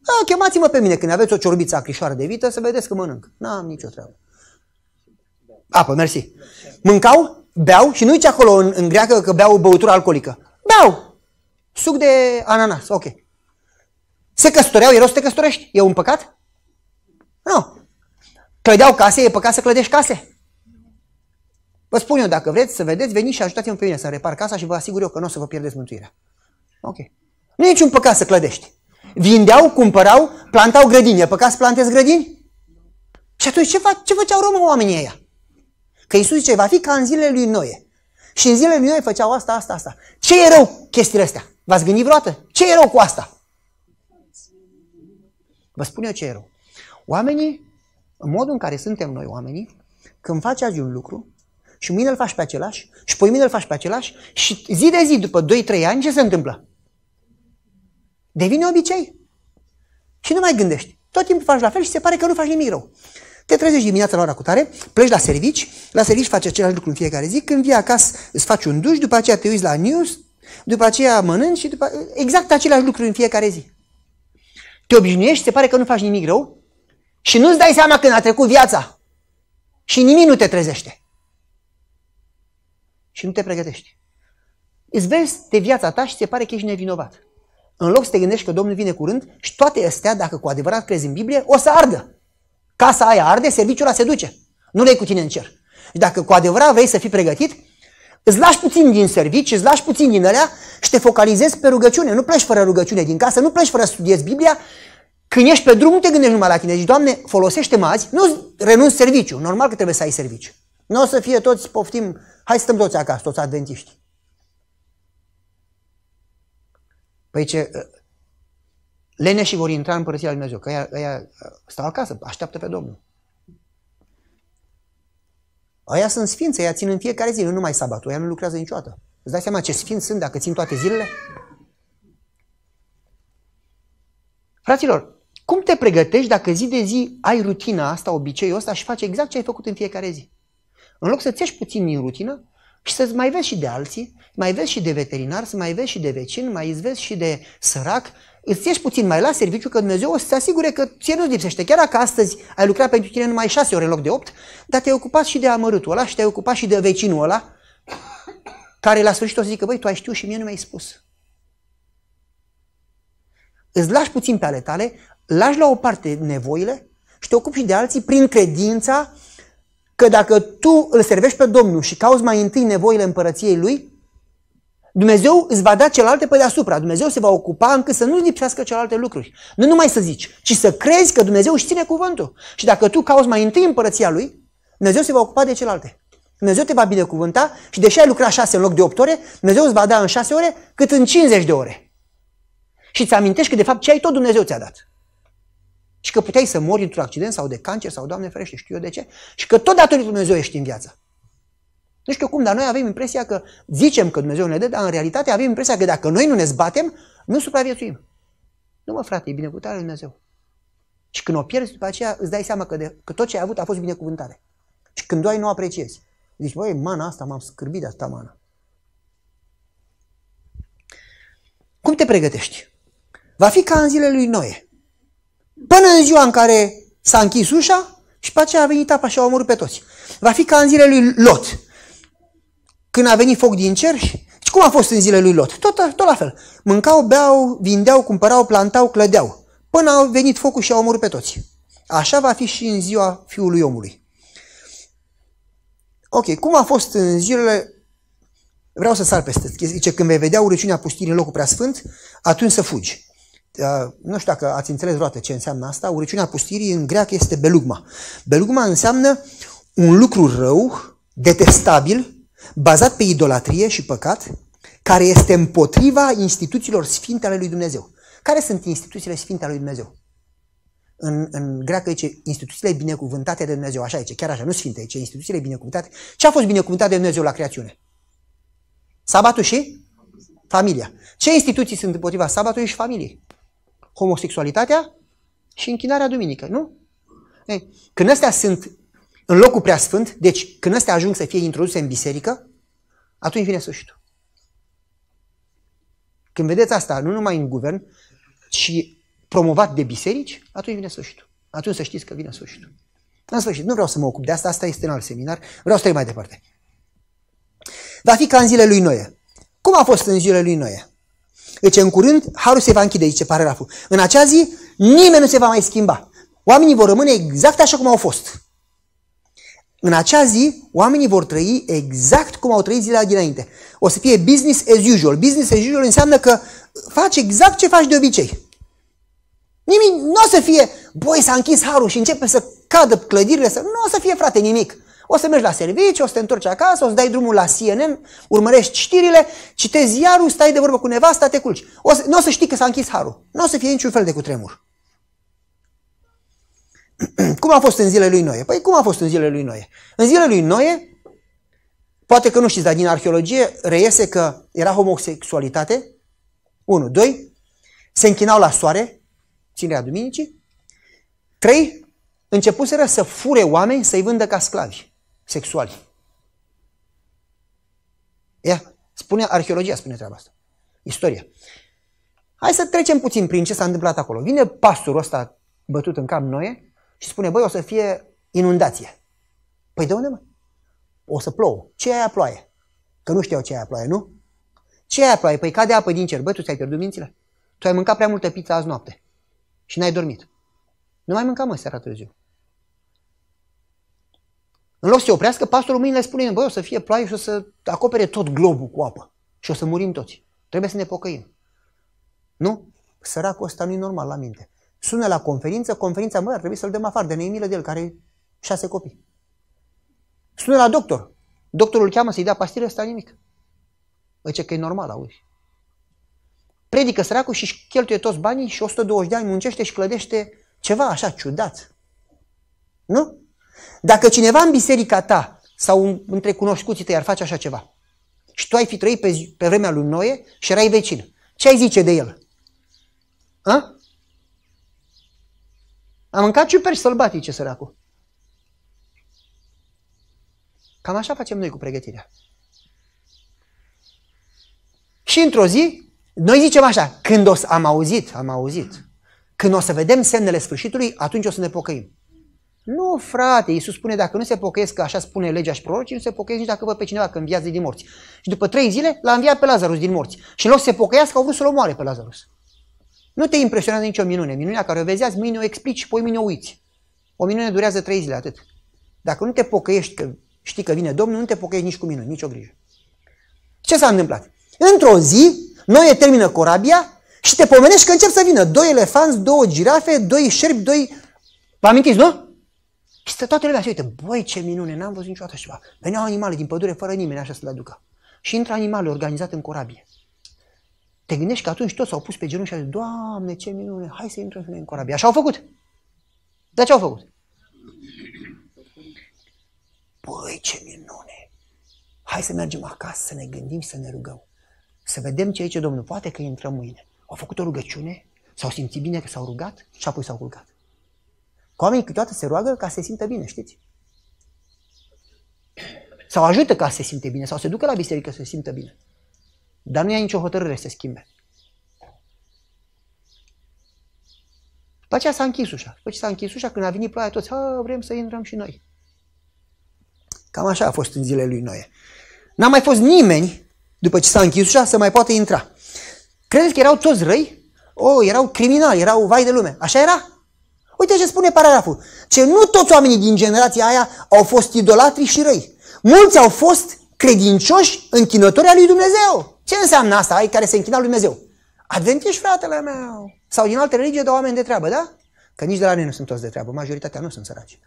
A, da, chemați-mă pe mine când aveți o ciorbiță acrișoară de vită să vedeți că mănânc. N-am nicio treabă. Apă, mersi. Mâncau, beau și nu uiți acolo în, în greacă că beau băutură alcoolică. Beau! Suc de ananas, ok. Se căsătoreau, e rău să te căsătorești? E un păcat? Nu. No. Clădeau case, e păcat să clădești case? Vă spun eu, dacă vreți să vedeți, veniți și ajutați-mă pe mine să repar casa și vă asigur eu că nu o să vă pierdeți mântuirea. Ok. Nu e niciun păcat să clădești. Vindeau, cumpărau, plantau grădini. E păcat să plantezi grădini? Și atunci ce, fac, ce făceau român oamenii ăia? Că Iisus zice, va fi ca în zilele lui Noe. Și în zilele lui Noe făceau asta, asta, asta. Ce e rău chestiile astea? V-ați gândit vreodată? Ce e rău cu asta? Vă spun eu ce e rău. Oamenii, în modul în care suntem noi oamenii, când faci azi un lucru și mâine îl faci pe același și poi mâine îl faci pe același și zi de zi, după 2-3 ani, ce se întâmplă? Devine obicei. Și nu mai gândești. Tot timpul faci la fel și se pare că nu faci nimic rău. Te trezești dimineața la ora cu tare, pleci la servici, la servici faci același lucru în fiecare zi, când vii acasă îți faci un duș, după aceea te uiți la news, după aceea mănânci și după... exact același lucru în fiecare zi. Te obișnuiești, se pare că nu faci nimic rău și nu-ți dai seama când a trecut viața și nimic nu te trezește. Și nu te pregătești. Îți vezi de viața ta și se pare că ești nevinovat în loc să te gândești că Domnul vine curând și toate astea, dacă cu adevărat crezi în Biblie, o să ardă. Casa aia arde, serviciul ăla se duce. Nu le cu tine în cer. Și dacă cu adevărat vrei să fii pregătit, îți lași puțin din servici, îți lași puțin din alea și te focalizezi pe rugăciune. Nu pleci fără rugăciune din casă, nu pleci fără să studiezi Biblia. Când ești pe drum, nu te gândești numai la tine. Deci, Doamne, folosește-mă azi, nu renunți serviciu. Normal că trebuie să ai serviciu. Nu o să fie toți, poftim, hai să stăm toți acasă, toți adventiști. Păi ce, ă, leneșii vor intra în Părăția Lui Dumnezeu, că ea, ă, stau acasă, așteaptă pe Domnul. Aia sunt sfinți, aia țin în fiecare zi, nu numai sabatul, aia nu lucrează niciodată. Îți dai seama ce sfinți sunt dacă țin toate zilele? Fraților, cum te pregătești dacă zi de zi ai rutina asta, obiceiul ăsta și faci exact ce ai făcut în fiecare zi? În loc să-ți ieși puțin din rutină, și să-ți mai vezi și de alții, mai vezi și de veterinar, să mai vezi și de vecin, mai vezi și de sărac, îți ieși puțin mai la serviciu că Dumnezeu o să se asigure că ție nu lipsește. Chiar dacă astăzi ai lucrat pentru tine numai șase ore în loc de opt, dar te-ai ocupat și de amărâtul ăla și te-ai ocupat și de vecinul ăla, care la sfârșit o să zică, băi, tu ai știut și mie nu mi-ai spus. Îți lași puțin pe ale tale, lași la o parte nevoile și te ocupi și de alții prin credința că dacă tu îl servești pe Domnul și cauți mai întâi nevoile împărăției lui, Dumnezeu îți va da celelalte pe deasupra. Dumnezeu se va ocupa încât să nu-ți lipsească celelalte lucruri. Nu numai să zici, ci să crezi că Dumnezeu își ține cuvântul. Și dacă tu cauți mai întâi împărăția lui, Dumnezeu se va ocupa de celelalte. Dumnezeu te va binecuvânta și deși ai lucra șase în loc de opt ore, Dumnezeu îți va da în șase ore cât în 50 de ore. Și îți amintești că de fapt ce ai tot Dumnezeu ți-a dat. Și că puteai să mori într-un accident sau de cancer sau, Doamne ferește, știu eu de ce. Și că tot datorită Dumnezeu ești în viață. Nu știu cum, dar noi avem impresia că zicem că Dumnezeu ne dă, dar în realitate avem impresia că dacă noi nu ne zbatem, nu supraviețuim. Nu mă, frate, e binecuvântare lui Dumnezeu. Și când o pierzi, după aceea îți dai seama că, de, că tot ce ai avut a fost binecuvântare. Și când doi nu apreciezi. Zici, băi, mana asta, m-am scârbit de asta mana. Cum te pregătești? Va fi ca în zilele lui Noe. Până în ziua în care s-a închis ușa și pe aceea a venit apa și a omorât pe toți. Va fi ca în zilele lui Lot. Când a venit foc din cer și cum a fost în zilele lui Lot? Tot, tot la fel. Mâncau, beau, vindeau, cumpărau, plantau, clădeau. Până au venit focul și au omorât pe toți. Așa va fi și în ziua Fiului Omului. Ok, cum a fost în zilele... Vreau să sar peste. Zice, când vei vedea urăciunea pustii în locul sfânt, atunci să fugi. Eh, nu știu dacă ați înțeles vreodată ce înseamnă asta, uriciunea pustirii în greacă este belugma. Belugma înseamnă un lucru rău, detestabil, bazat pe idolatrie și păcat, care este împotriva instituțiilor sfinte ale lui Dumnezeu. Care sunt instituțiile sfinte ale lui Dumnezeu? În, în greacă zice instituțiile binecuvântate de Dumnezeu, așa zice, chiar așa, nu sfinte, zice instituțiile binecuvântate. Ce a fost binecuvântat de Dumnezeu la creațiune? Sabatul și familia. Ce instituții sunt împotriva sabatului și familiei? homosexualitatea și închinarea duminică, nu? Ei, când astea sunt în locul prea sfânt, deci când astea ajung să fie introduse în biserică, atunci vine sfârșitul. Când vedeți asta, nu numai în guvern, ci promovat de biserici, atunci vine sfârșitul. Atunci să știți că vine sfârșitul. În sfârșit, nu vreau să mă ocup de asta, asta este în alt seminar, vreau să trec mai departe. Va fi ca în zilele lui Noe. Cum a fost în zilele lui Noe? Deci în curând, harul se va închide, zice paragraful. În acea zi, nimeni nu se va mai schimba. Oamenii vor rămâne exact așa cum au fost. În acea zi, oamenii vor trăi exact cum au trăit zilele dinainte. O să fie business as usual. Business as usual înseamnă că faci exact ce faci de obicei. Nimic, nu o să fie, boi, s-a închis harul și începe să cadă clădirile, să... nu o să fie, frate, nimic. O să mergi la serviciu, o să te întorci acasă, o să dai drumul la CNN, urmărești știrile, citezi ziarul, stai de vorbă cu nevasta, te culci. O să, nu o să știi că s-a închis harul. Nu o să fie niciun fel de cutremur. cum a fost în zilele lui Noe? Păi cum a fost în zilele lui Noe? În zilele lui Noe, poate că nu știți, dar din arheologie reiese că era homosexualitate. 1. 2. Se închinau la soare, ținerea duminicii. 3. Începuseră să fure oameni să-i vândă ca sclavi sexuali. Ia, spune arheologia, spune treaba asta. Istoria. Hai să trecem puțin prin ce s-a întâmplat acolo. Vine pastorul ăsta bătut în cap noie și spune, băi, o să fie inundație. Păi de unde, mă? O să plouă. Ce e aia ploaie? Că nu știau ce e aia ploaie, nu? Ce e aia ploaie? Păi cade apă din cer. Băi, tu ți-ai pierdut mințile? Tu ai mâncat prea multă pizza azi noapte și n-ai dormit. Nu mai mâncam mă, seara târziu. În loc să se oprească, pastorul mâine le spune, băi, o să fie ploaie și o să acopere tot globul cu apă și o să murim toți. Trebuie să ne pocăim. Nu? Săracul ăsta nu e normal la minte. Sună la conferință, conferința, mă, ar trebui să-l dăm afară, de neimilă de el, care șase copii. Sună la doctor. Doctorul îl cheamă să-i dea pastire, ăsta nimic. ce că e normal, auzi. Predică săracul și cheltuie toți banii și 120 de ani muncește și clădește ceva așa ciudat. Nu? Dacă cineva în biserica ta sau între cunoscuții tăi ar face așa ceva și tu ai fi trăit pe, zi, pe vremea lui Noe și erai vecin, ce ai zice de el? A? A mâncat ciuperci sălbatice, săracul. Cam așa facem noi cu pregătirea. Și într-o zi, noi zicem așa, când o să am auzit, am auzit, când o să vedem semnele sfârșitului, atunci o să ne pocăim. Nu, frate, Iisus spune, dacă nu se pocăiesc, că așa spune legea și prorocii, nu se pocăiesc nici dacă văd pe cineva că înviază din morți. Și după trei zile l-a înviat pe Lazarus din morți. Și în loc să se pocăiască, au vrut să-l omoare pe Lazarus. Nu te impresionează nicio minune. Minunea care o vezi azi, mâine o explici și poi mâine o uiți. O minune durează trei zile, atât. Dacă nu te pocăiești că știi că vine Domnul, nu te pocăiești nici cu minune, nicio grijă. Ce s-a întâmplat? Într-o zi, noi termină corabia și te pomenești că încep să vină doi elefanți, două girafe, doi șerpi, doi... Vă amintiți, nu? Și stă toată lumea și uită, băi, ce minune, n-am văzut niciodată așa ceva. Veneau animale din pădure fără nimeni așa să le aducă. Și intră animale organizate în corabie. Te gândești că atunci toți s-au pus pe genunchi și au zis, Doamne, ce minune, hai să intrăm în corabie. Așa au făcut. Dar ce au făcut? Băi, ce minune! Hai să mergem acasă, să ne gândim, să ne rugăm. Să vedem ce aici Domnul. Poate că intrăm mâine. Au făcut o rugăciune, s-au simțit bine că s-au rugat și apoi s-au culcat. Că oamenii câteodată se roagă ca să se simtă bine, știți? Sau ajută ca să se simte bine, sau se ducă la biserică să se simtă bine. Dar nu ia nicio hotărâre să se schimbe. După aceea s-a închis ușa. După ce s-a închis ușa, când a venit ploaia, toți, vrem să intrăm și noi. Cam așa a fost în zilele lui Noe. N-a mai fost nimeni, după ce s-a închis ușa, să mai poată intra. Credeți că erau toți răi? O, oh, erau criminali, erau vai de lume. Așa era? Uite ce spune paragraful. Ce nu toți oamenii din generația aia au fost idolatri și răi. Mulți au fost credincioși închinători al lui Dumnezeu. Ce înseamnă asta, ai care se închină lui Dumnezeu? Adventiști, fratele meu. Sau din alte religii, de oameni de treabă, da? Că nici de la noi nu sunt toți de treabă, majoritatea nu sunt săraci.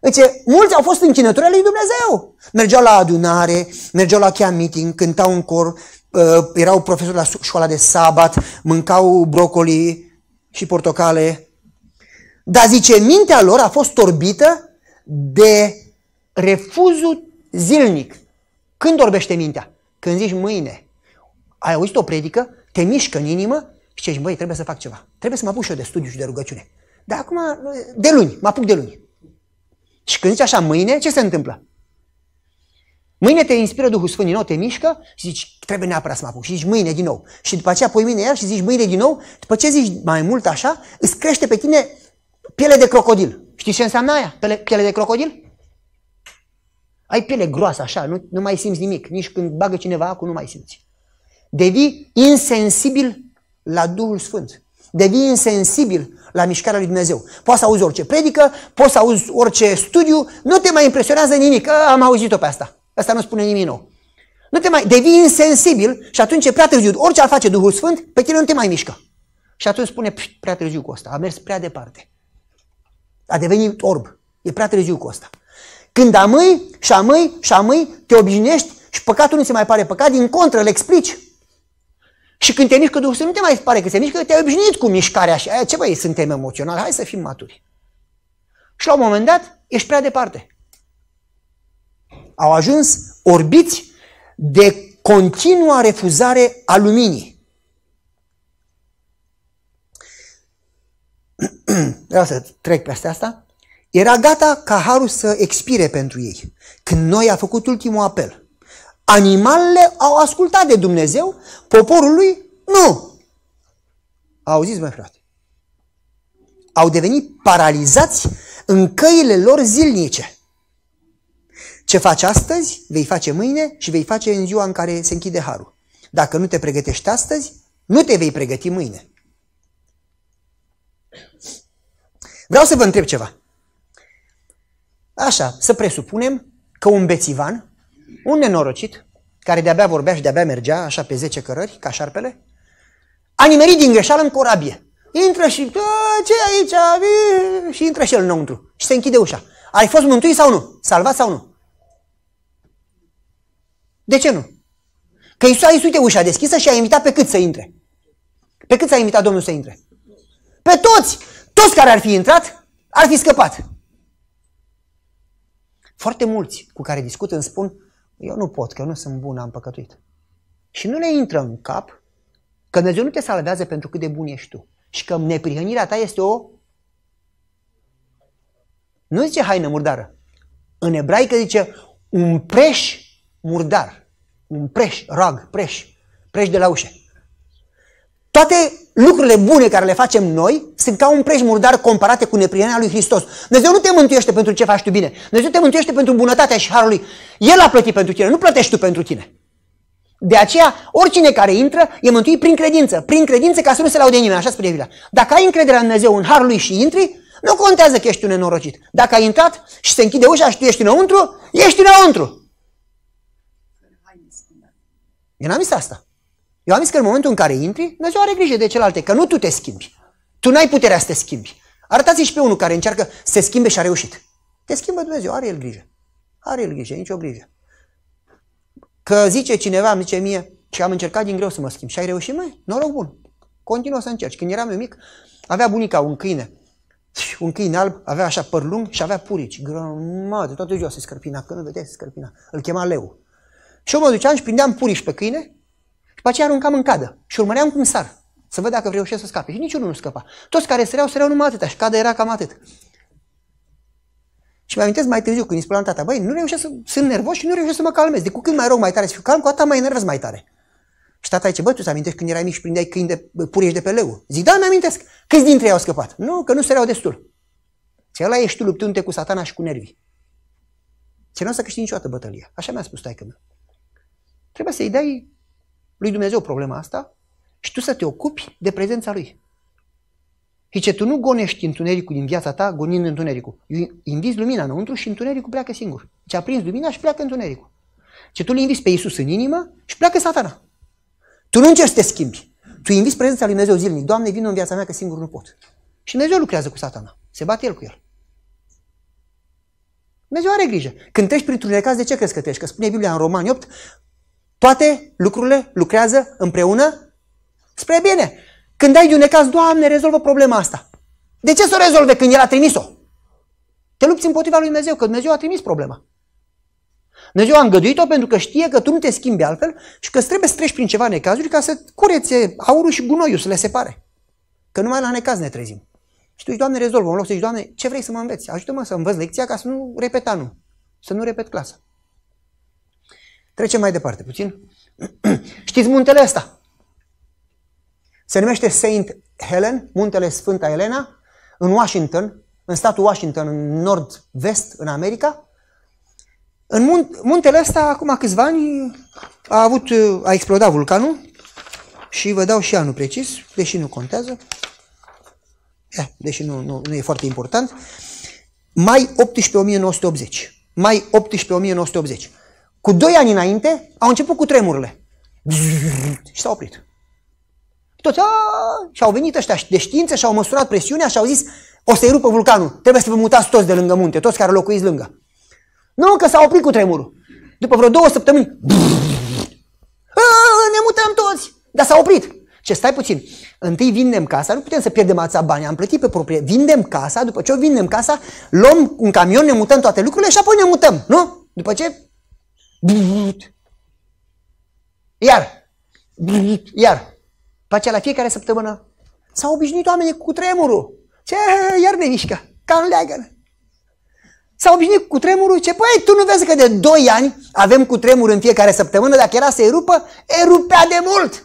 Deci, mulți au fost închinători al lui Dumnezeu. Mergeau la adunare, mergeau la chiar meeting, cântau în cor, uh, erau profesori la școala de sabat, mâncau brocoli, și portocale. Dar zice, mintea lor a fost orbită de refuzul zilnic. Când orbește mintea? Când zici mâine. Ai auzit o predică, te mișcă în inimă și zici, băi, trebuie să fac ceva. Trebuie să mă apuc și eu de studiu și de rugăciune. Dar acum, de luni, mă apuc de luni. Și când zici așa, mâine, ce se întâmplă? Mâine te inspiră Duhul Sfânt din nou, te mișcă și zici, trebuie neapărat să mă apuc. Și zici mâine din nou. Și după aceea pui mâine iar și zici mâine din nou. După ce zici mai mult așa, îți crește pe tine piele de crocodil. Știi ce înseamnă aia? Piele, piele de crocodil? Ai piele groasă așa, nu, nu mai simți nimic. Nici când bagă cineva acum nu mai simți. Devii insensibil la Duhul Sfânt. Devii insensibil la mișcarea lui Dumnezeu. Poți să auzi orice predică, poți să auzi orice studiu, nu te mai impresionează nimic. A, am auzit-o pe asta. Asta nu spune nimic nou. Nu te mai devii insensibil și atunci e prea târziu. Orice ar face Duhul Sfânt, pe tine nu te mai mișcă. Și atunci spune prea târziu cu asta. A mers prea departe. A devenit orb. E prea târziu cu asta. Când amâi și amâi și amâi, te obișnuiești și păcatul nu se mai pare păcat, din contră îl explici. Și când te mișcă Duhul Sfânt, nu te mai pare că se mișcă, te-ai obișnuit cu mișcarea și aia, ce băi, suntem emoționali, hai să fim maturi. Și la un moment dat, ești prea departe au ajuns orbiți de continua refuzare a luminii. Vreau să trec peste asta. Era gata ca harul să expire pentru ei, când noi a făcut ultimul apel. Animalele au ascultat de Dumnezeu, poporul lui nu. Auziți, mai frate, au devenit paralizați în căile lor zilnice. Ce faci astăzi, vei face mâine și vei face în ziua în care se închide harul. Dacă nu te pregătești astăzi, nu te vei pregăti mâine. Vreau să vă întreb ceva. Așa, să presupunem că un bețivan, un nenorocit, care de-abia vorbea și de-abia mergea, așa pe 10 cărări, ca șarpele, a nimerit din greșeală în corabie. Intră și, da, ce aici? Și intră și el înăuntru. Și se închide ușa. Ai fost mântuit sau nu? Salvat sau nu? De ce nu? Că Iisus a zis, uite, ușa deschisă și a invitat pe cât să intre. Pe cât a invitat Domnul să intre? Pe toți! Toți care ar fi intrat, ar fi scăpat. Foarte mulți cu care discut îmi spun, eu nu pot, că eu nu sunt bun, am păcătuit. Și nu le intră în cap că Dumnezeu nu te salvează pentru cât de bun ești tu și că neprihănirea ta este o... Nu zice haină murdară. În ebraică zice un preș murdar un preș, rag, preș, preș de la ușă. Toate lucrurile bune care le facem noi sunt ca un preș murdar comparate cu neprietenia lui Hristos. Dumnezeu nu te mântuiește pentru ce faci tu bine. Dumnezeu te mântuiește pentru bunătatea și harul lui. El a plătit pentru tine, nu plătești tu pentru tine. De aceea, oricine care intră e mântuit prin credință. Prin credință ca să nu se laude nimeni, așa spune Biblia. Dacă ai încredere în Dumnezeu, în harul lui și intri, nu contează că ești un nenorocit. Dacă ai intrat și se închide ușa și tu ești înăuntru, ești înăuntru. Eu n-am zis asta. Eu am zis că în momentul în care intri, Dumnezeu are grijă de celelalte, că nu tu te schimbi. Tu n-ai puterea să te schimbi. Arătați-i și pe unul care încearcă să se schimbe și a reușit. Te schimbă Dumnezeu, are el grijă. Are el grijă, nicio grijă. Că zice cineva, îmi zice mie, și am încercat din greu să mă schimb. Și ai reușit, mai? Noroc bun. Continuă să încerci. Când eram eu mic, avea bunica un câine. Un câine alb, avea așa păr lung și avea purici. Grămadă, toată ziua se scărpina. Când nu se scărpina. Îl chema Leu. Și eu mă duceam și prindeam puriș pe câine și pe aceea aruncam în cadă și urmăream cum sar. Să văd dacă reușesc să scape. Și niciunul nu scăpa. Toți care săreau, săreau numai atâta și cadă era cam atât. Și mă amintesc mai târziu când îi spuneam tata, băi, nu reușesc să sunt nervos și nu reușesc să mă calmez. De cu cât mai rog mai tare să fiu calm, cu atât mai nervos mai tare. Și tata zice, bă, tu ți-amintești când erai mic și prindeai câini de purești de pe leu? Zic, da, mi-amintesc. Câți dintre ei au scăpat? Nu, că nu se reau destul. Ce ăla ești tu luptându-te cu satana și cu nervii. Ce nu o să câștigi niciodată bătălia. Așa mi-a spus taică meu. Trebuie să-i dai lui Dumnezeu problema asta și tu să te ocupi de prezența lui. Zice, tu nu gonești întunericul din viața ta gonind întunericul. Invizi lumina înăuntru și întunericul pleacă singur. Ce a prins lumina și pleacă întunericul. Ce tu îl invizi pe Iisus în inimă și pleacă satana. Tu nu încerci să te schimbi. Tu invizi prezența lui Dumnezeu zilnic. Doamne, vină în viața mea că singur nu pot. Și Dumnezeu lucrează cu satana. Se bate el cu el. Dumnezeu are grijă. Când treci prin un de ce crezi că treci? Că spune Biblia în Romani 8, toate lucrurile lucrează împreună spre bine. Când ai de un necaz, Doamne, rezolvă problema asta. De ce să o rezolve când El a trimis-o? Te lupți împotriva lui Dumnezeu, că Dumnezeu a trimis problema. Dumnezeu a îngăduit-o pentru că știe că tu nu te schimbi altfel și că trebuie să treci prin ceva necazuri ca să curețe aurul și gunoiul, să le separe. Că numai la necaz ne trezim. Și tu zici, Doamne, rezolvă, în loc să zici, Doamne, ce vrei să mă înveți? Ajută-mă să învăț lecția ca să nu repet anul, să nu repet clasa. Trecem mai departe puțin. Știți muntele ăsta? Se numește Saint Helen, muntele Sfânta Elena, în Washington, în statul Washington, în nord-vest, în America. În muntele ăsta, acum câțiva ani, a, avut, a explodat vulcanul și vă dau și anul precis, deși nu contează, eh, deși nu, nu, nu e foarte important, mai 18 1980. Mai 18 1980. Cu doi ani înainte au început cu tremurile. Și s-au oprit. Toți a, și au venit ăștia de știință și au măsurat presiunea și au zis o să-i rupă vulcanul, trebuie să vă mutați toți de lângă munte, toți care locuiți lângă. Nu, că s-a oprit cu tremurul. După vreo două săptămâni, a, ne mutăm toți, dar s-a oprit. Ce, stai puțin, întâi vindem casa, nu putem să pierdem ața bani, am plătit pe proprie, vindem casa, după ce o vindem casa, luăm un camion, ne mutăm toate lucrurile și apoi ne mutăm, nu? După ce iar. Iar. Pe aceea, la fiecare săptămână, s-au obișnuit oamenii cu tremurul. Ce? Iar ne mișcă. Ca în leagă. S-au obișnuit cu tremurul ce, păi, tu nu vezi că de 2 ani avem cu tremur în fiecare săptămână, dacă era să erupă, erupea de mult.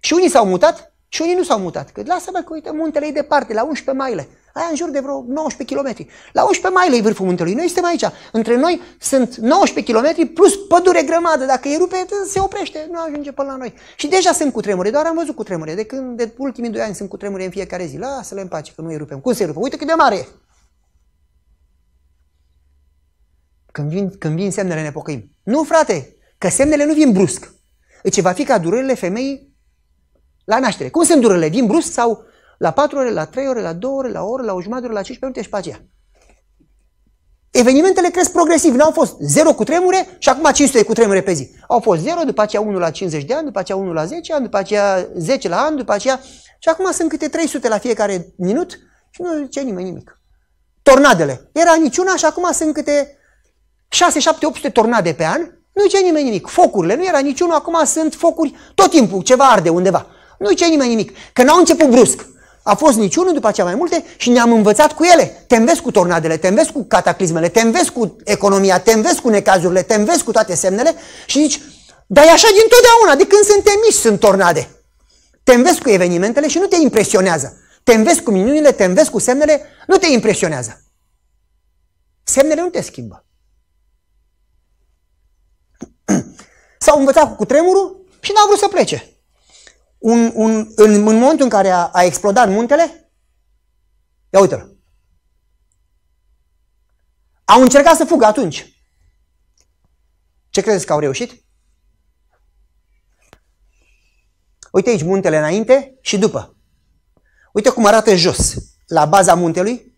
Și unii s-au mutat și unii nu s-au mutat. Că lasă-mă că, uite, muntele e departe, la 11 maile aia în jur de vreo 19 km. La 11 mai lei vârful muntelui, noi suntem aici. Între noi sunt 19 km plus pădure grămadă, dacă e rupe, se oprește, nu ajunge până la noi. Și deja sunt cu tremure, doar am văzut cu tremure, de când de ultimii doi ani sunt cu tremure în fiecare zi. Lasă-le în pace, că nu e rupem. Cum se rupe? Uite cât de mare e. Când vin, când vin semnele ne pocăim. Nu, frate, că semnele nu vin brusc. Deci va fi ca durerile femeii la naștere. Cum sunt durerile? Vin brusc sau la 4 ore, la 3 ore, la 2 ore, la o oră, la o jumătate ore, la 15 minute și pe aceea. Evenimentele cresc progresiv. N-au fost 0 cu tremure și acum 500 cu tremure pe zi. Au fost 0, după aceea 1 la 50 de ani, după aceea 1 la 10 ani, după aceea 10 la an, după aceea... Și acum sunt câte 300 la fiecare minut și nu zice nimeni nimic. Tornadele. Era niciuna și acum sunt câte 6, 7, 800 tornade pe an. Nu zice nimeni nimic. Focurile. Nu era niciunul. Acum sunt focuri tot timpul. Ceva arde undeva. Nu zice nimeni nimic. Că n-au început brusc. A fost niciunul, după aceea mai multe și ne-am învățat cu ele. Te înveți cu tornadele, te înveți cu cataclismele, te înveți cu economia, te înveți cu necazurile, te înveți cu toate semnele și zici, dar e așa din totdeauna, de când suntem mici sunt tornade. Te înveți cu evenimentele și nu te impresionează. Te înveți cu minunile, te înveți cu semnele, nu te impresionează. Semnele nu te schimbă. S-au învățat cu tremurul și n-au vrut să plece un, un, în, în momentul în care a, a explodat muntele, ia uite-l. Au încercat să fugă atunci. Ce credeți că au reușit? Uite aici muntele înainte și după. Uite cum arată jos, la baza muntelui.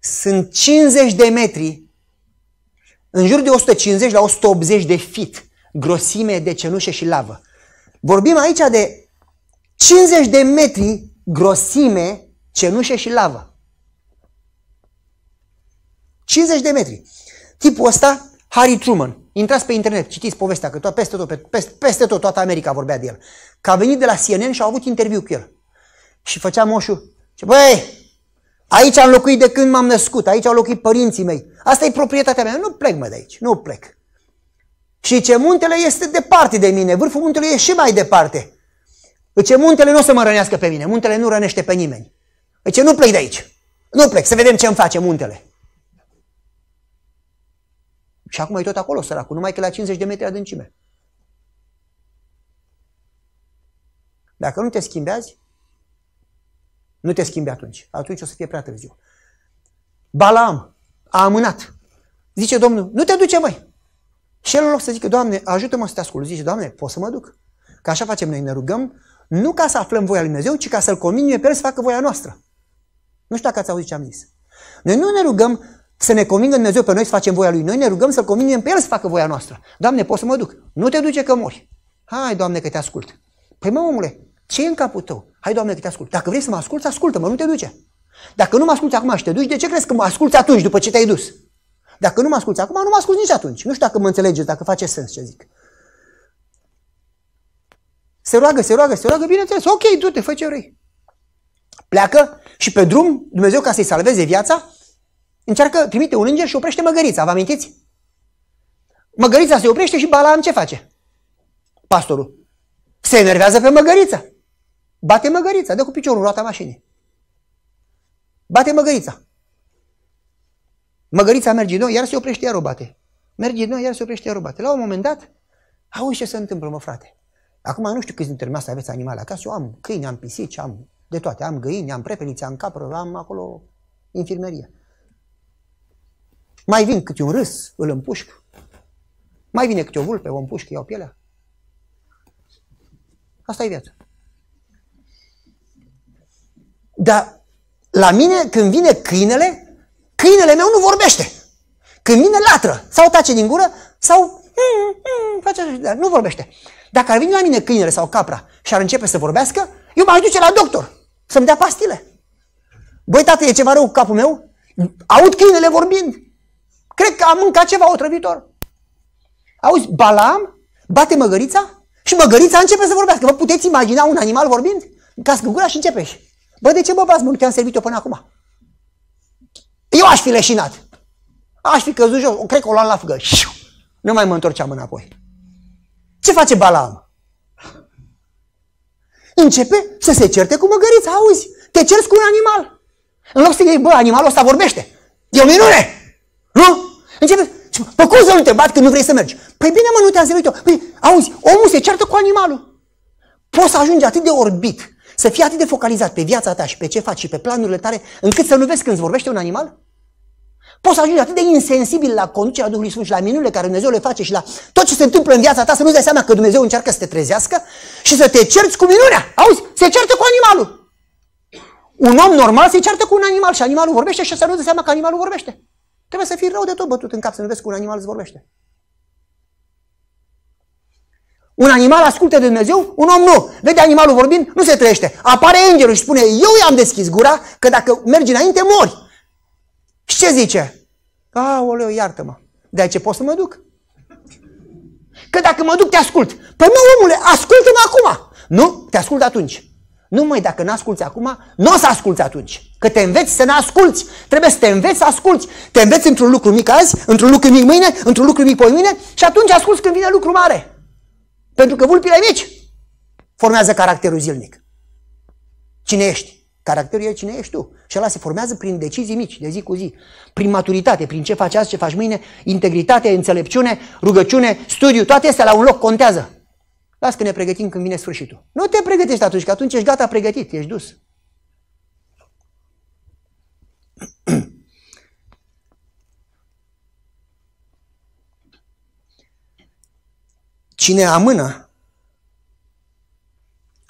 Sunt 50 de metri, în jur de 150 la 180 de fit, grosime de cenușe și lavă. Vorbim aici de 50 de metri grosime cenușe și lava. 50 de metri. Tipul ăsta, Harry Truman, intrați pe internet, citiți povestea, că tot, peste, tot, pe, peste, peste tot, toată America vorbea de el. Că a venit de la CNN și a avut interviu cu el. Și făcea moșul, ce băi, aici am locuit de când m-am născut, aici au locuit părinții mei. Asta e proprietatea mea, nu plec mă de aici, nu plec. Și ce muntele este departe de mine, vârful muntelui e și mai departe. Ce muntele nu o să mă rănească pe mine, muntele nu rănește pe nimeni. Ce nu plec de aici, nu plec, să vedem ce îmi face muntele. Și acum e tot acolo săracul, numai că la 50 de metri adâncime. Dacă nu te schimbi azi, nu te schimbi atunci. Atunci o să fie prea târziu. Balaam a amânat. Zice Domnul, nu te duce mai. Și el în loc să zică, Doamne, ajută-mă să te ascult, zice, Doamne, pot să mă duc? Că așa facem noi, ne rugăm, nu ca să aflăm voia lui Dumnezeu, ci ca să-L convingem pe El să facă voia noastră. Nu știu dacă ați auzit ce am zis. Noi nu ne rugăm să ne convingă Dumnezeu pe noi să facem voia Lui. Noi ne rugăm să-L convingem pe El să facă voia noastră. Doamne, pot să mă duc? Nu te duce că mori. Hai, Doamne, că te ascult. Păi mă, omule, ce e în capul tău? Hai, Doamne, că te ascult. Dacă vrei să mă asculți, ascultă-mă, nu te duce. Dacă nu mă asculți acum și te duci, de ce crezi că mă asculți atunci, după ce te-ai dus? Dacă nu mă asculți acum, nu mă asculți nici atunci. Nu știu dacă mă înțelegeți, dacă face sens ce zic. Se roagă, se roagă, se roagă, bineînțeles, ok, du-te, fă ce vrei. Pleacă și pe drum, Dumnezeu ca să-i salveze viața, încearcă, trimite un înger și oprește măgărița, vă amintiți? Măgărița se oprește și Balaam ce face? Pastorul. Se enervează pe măgărița. Bate măgărița, dă cu piciorul roata mașinii. Bate măgărița. Măgărița merge din nou, iar se oprește iar o bate. Merge din nou, iar se oprește iar o bate. La un moment dat, auzi ce se întâmplă, mă frate. Acum nu știu câți dintre să aveți animale acasă, eu am câini, am pisici, am de toate, am găini, am prepelițe, am capră, am acolo infirmerie. Mai vin câte un râs, îl împușc. Mai vine câte o vulpe, o împușc, iau pielea. Asta e viața. Dar la mine, când vine câinele, Câinele meu nu vorbește. Când vine latră, sau tace din gură, sau mm, mm, face așa, dar nu vorbește. Dacă ar veni la mine câinele sau capra și ar începe să vorbească, eu m-aș duce la doctor să-mi dea pastile. Băi, tată, e ceva rău cu capul meu? Aud câinele vorbind. Cred că am mâncat ceva otrăvitor. Auzi, Balam bate măgărița și măgărița începe să vorbească. Vă puteți imagina un animal vorbind? Cască gura și începe Băi Bă, de ce mă bați, ați te am servit-o până acum? Eu aș fi leșinat. Aș fi căzut jos. Cred că o luam la fugă. Nu mai mă întorceam înapoi. Ce face Balaam? Începe să se certe cu măgărița. Auzi, te cerți cu un animal. În loc să iei, bă, animalul ăsta vorbește. E o minune. Nu? Începe, Păi cum să nu te bat când nu vrei să mergi? Păi bine mă, nu te-am zis, uite, păi, auzi, omul se ceartă cu animalul. Poți să ajungi atât de orbit, să fii atât de focalizat pe viața ta și pe ce faci și pe planurile tale, încât să nu vezi când îți vorbește un animal? Poți să ajungi atât de insensibil la conducerea Duhului Sfânt și la minunile care Dumnezeu le face și la tot ce se întâmplă în viața ta, să nu-ți dai seama că Dumnezeu încearcă să te trezească și să te cerți cu minunea. Auzi, se certă cu animalul. Un om normal se certă cu un animal și animalul vorbește și să nu dai seama că animalul vorbește. Trebuie să fii rău de tot bătut în cap să nu vezi că un animal îți vorbește. Un animal ascultă de Dumnezeu, un om nu. Vede animalul vorbind, nu se trăiește. Apare îngerul și spune, eu i-am deschis gura, că dacă mergi înainte, mori. Și ce zice? Aoleu, iartă-mă. De aici pot să mă duc? Că dacă mă duc, te ascult. Păi mă, omule, ascultă-mă acum. Nu, te ascult atunci. Nu mai dacă nu asculți acum, nu o să asculți atunci. Că te înveți să ne asculți. Trebuie să te înveți să asculți. Te înveți într-un lucru mic azi, într-un lucru mic mâine, într-un lucru mic poimine și atunci asculți când vine lucru mare. Pentru că vulpile mici formează caracterul zilnic. Cine ești? Caracterul e cine ești tu. Și ăla se formează prin decizii mici, de zi cu zi. Prin maturitate, prin ce faci azi, ce faci mâine, integritate, înțelepciune, rugăciune, studiu, toate astea la un loc contează. Las că ne pregătim când vine sfârșitul. Nu te pregătești atunci, că atunci ești gata pregătit, ești dus. Cine amână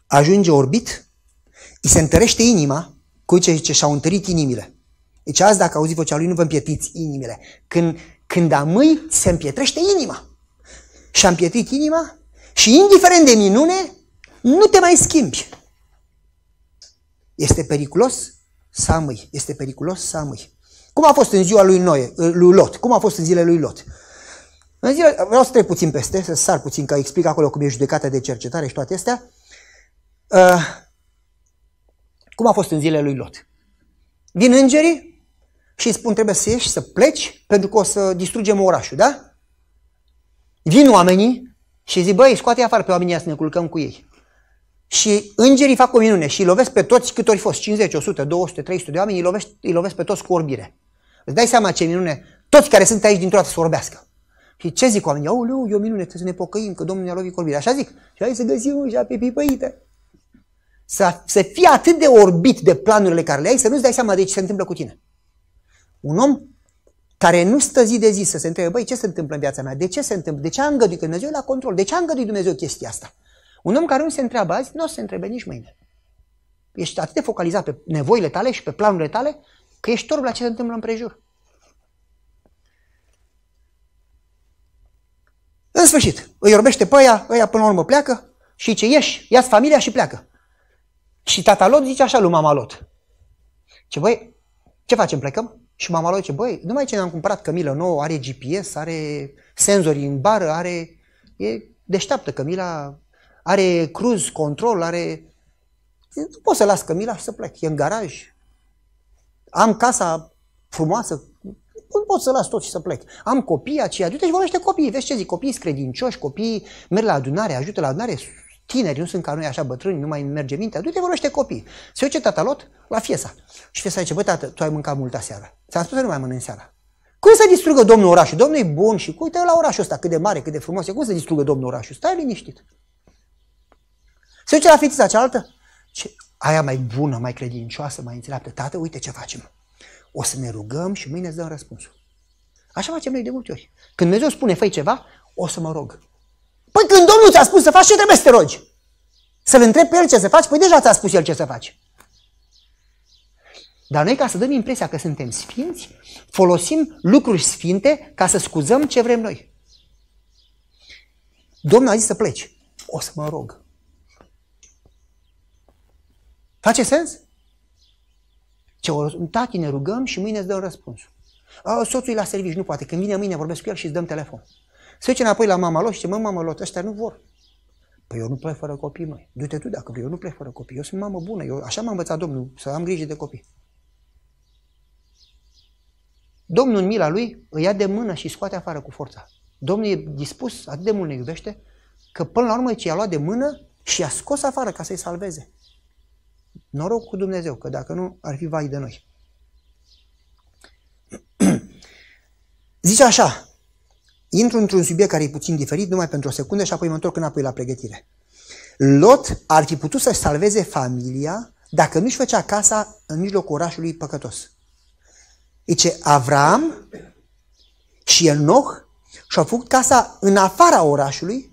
ajunge orbit îi se întărește inima cu ce ce și-au întărit inimile. Deci azi dacă auziți vocea lui, nu vă împietiți inimile. Când, când amâi, se împietrește inima. Și am împietrit inima și indiferent de minune, nu te mai schimbi. Este periculos să amâi. Este periculos să amâi. Cum a fost în ziua lui, Noe, lui Lot? Cum a fost în zilele lui Lot? În zile, vreau să trec puțin peste, să sar puțin, că explic acolo cum e judecata de cercetare și toate astea. Uh, cum a fost în zilele lui Lot? Vin îngerii și îi spun trebuie să ieși, să pleci, pentru că o să distrugem orașul, da? Vin oamenii și zic, băi, scoate afară pe oamenii să ne culcăm cu ei. Și îngerii fac o minune și îi lovesc pe toți cât ori fost, 50, 100, 200, 300 de oameni, îi lovesc, îi lovesc pe toți cu orbire. Îți dai seama ce minune, toți care sunt aici dintr-o dată să orbească. Și ce zic oamenii? Au, e o minune, trebuie să ne pocăim, că Domnul ne-a lovit orbire. Așa zic. Și hai să găsim ușa pe pipăite să, să fii atât de orbit de planurile care le ai, să nu-ți dai seama de ce se întâmplă cu tine. Un om care nu stă zi de zi să se întrebe, băi, ce se întâmplă în viața mea? De ce se întâmplă? De ce a îngăduit Dumnezeu la control? De ce a îngăduit Dumnezeu chestia asta? Un om care nu se întreabă azi, nu o să se întrebe nici mâine. Ești atât de focalizat pe nevoile tale și pe planurile tale, că ești torb la ce se întâmplă în prejur. În sfârșit, îi iubește pe aia, aia până la urmă pleacă și ce ieși, ia familia și pleacă. Și tata Lot zice așa lui mama Lot. Ce băi, ce facem, plecăm? Și mama Lot zice, băi, numai ce ne-am cumpărat cămilă nouă, are GPS, are senzori în bară, are... E deșteaptă cămila, are cruz, control, are... Nu pot să las cămila să plec, e în garaj. Am casa frumoasă, nu pot să las tot și să plec. Am copii aceia, du-te și vorbește copiii, vezi ce zic, copiii sunt credincioși, copiii merg la adunare, ajută la adunare, tineri, nu sunt ca noi așa bătrâni, nu mai merge mintea, du-te vorbește copii. Se uite tata lot la fiesa. Și fiesa zice, băi tată, tu ai mâncat multă seara. Ți-am spus să nu mai mănânci seara. Cum să distrugă domnul orașul? Domnul e bun și uite la orașul ăsta cât de mare, cât de frumos e. Cum să distrugă domnul orașul? Stai liniștit. Se duce la fetița cealaltă. Ce? Aia mai bună, mai credincioasă, mai înțeleaptă. Tată, uite ce facem. O să ne rugăm și mâine îți dăm răspunsul. Așa facem noi de multe ori. Când Dumnezeu spune, făi ceva, o să mă rog. Păi când Domnul ți-a spus să faci, ce trebuie să te rogi? Să-L întrebi pe El ce să faci? Păi deja ți-a spus El ce să faci. Dar noi, ca să dăm impresia că suntem sfinți, folosim lucruri sfinte ca să scuzăm ce vrem noi. Domnul a zis să pleci. O să mă rog. Face sens? Ce o, tati, ne rugăm și mâine îți dăm răspunsul. Soțul e la serviciu, nu poate. Când vine mâine vorbesc cu el și îți dăm telefon. Se duce înapoi la mama lor și zice, mă, mama lor, ăștia nu vor. Păi eu nu plec fără copii, măi. Du-te tu dacă vrei, eu nu plec fără copii. Eu sunt mamă bună, eu așa m-a învățat Domnul, să am grijă de copii. Domnul în mila lui îi ia de mână și scoate afară cu forța. Domnul e dispus, atât de mult ne iubește, că până la urmă ce i-a luat de mână și i-a scos afară ca să-i salveze. Noroc cu Dumnezeu, că dacă nu, ar fi vai de noi. Zice așa, intru într-un subiect care e puțin diferit numai pentru o secundă și apoi mă întorc înapoi la pregătire. Lot ar fi putut să-și salveze familia dacă nu-și făcea casa în mijlocul orașului păcătos. Zice, Avram și Enoch și-au făcut casa în afara orașului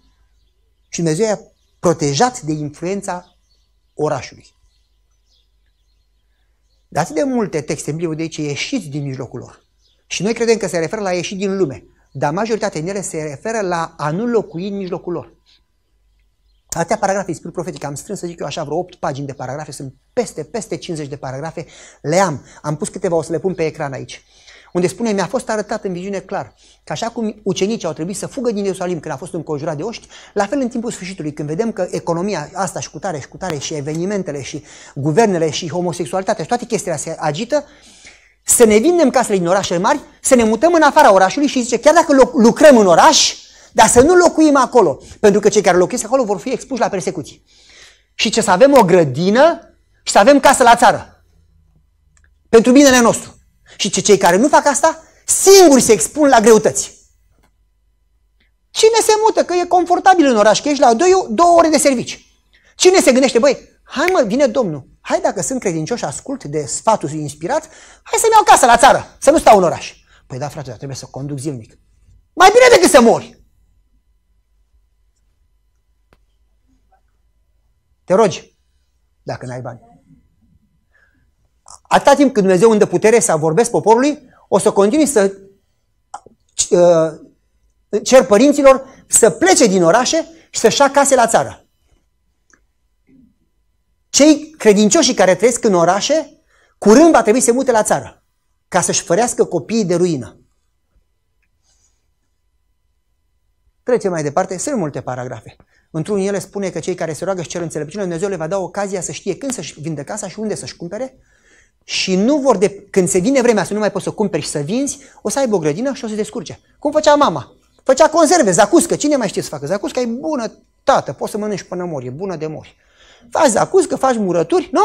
și Dumnezeu i-a protejat de influența orașului. De atât de multe texte în Biblie de aici ieșiți din mijlocul lor. Și noi credem că se referă la ieșit din lume dar majoritatea din ele se referă la a nu locui în mijlocul lor. Atâtea paragrafe din Spirit Profetic, am strâns, să zic eu așa, vreo 8 pagini de paragrafe, sunt peste, peste 50 de paragrafe, le am. Am pus câteva, o să le pun pe ecran aici. Unde spune, mi-a fost arătat în viziune clar că așa cum ucenicii au trebuit să fugă din Ierusalim când a fost înconjurat de oști, la fel în timpul sfârșitului, când vedem că economia asta și cutare și cutare și evenimentele și guvernele și homosexualitatea și toate chestiile se agită, uh, să ne vindem casele din orașele mari, să ne mutăm în afara orașului și zice, chiar dacă lucrăm în oraș, dar să nu locuim acolo, pentru că cei care locuiesc acolo vor fi expuși la persecuții. Și ce să avem o grădină și să avem casă la țară. Pentru binele nostru. Și ce cei care nu fac asta, singuri se expun la greutăți. Cine se mută? Că e confortabil în oraș, că ești la două, două ore de servici. Cine se gândește, băi, hai mă, vine Domnul, Hai dacă sunt credincioși, ascult de sfatul inspirat, hai să-mi iau casă la țară, să nu stau în oraș. Păi da, frate, dar trebuie să conduc zilnic. Mai bine decât să mori. Te rogi, dacă n-ai bani. Atâta timp când Dumnezeu îndă putere să vorbesc poporului, o să continui să uh, cer părinților să plece din orașe și să-și ia case la țară. Cei credincioși care trăiesc în orașe, curând va trebui să mute la țară, ca să-și fărească copiii de ruină. Trecem mai departe, sunt multe paragrafe. Într-un ele spune că cei care se roagă și cer înțelepciune, Dumnezeu le va da ocazia să știe când să-și vinde casa și unde să-și cumpere și nu vor de, când se vine vremea să nu mai poți să cumperi și să vinzi, o să aibă o grădină și o să descurce. Cum făcea mama? Făcea conserve, zacuscă, cine mai știe să facă? Zacuscă e bună, tată, poți să mănânci până mori, e bună de mori faci zacuz, că faci murături, nu?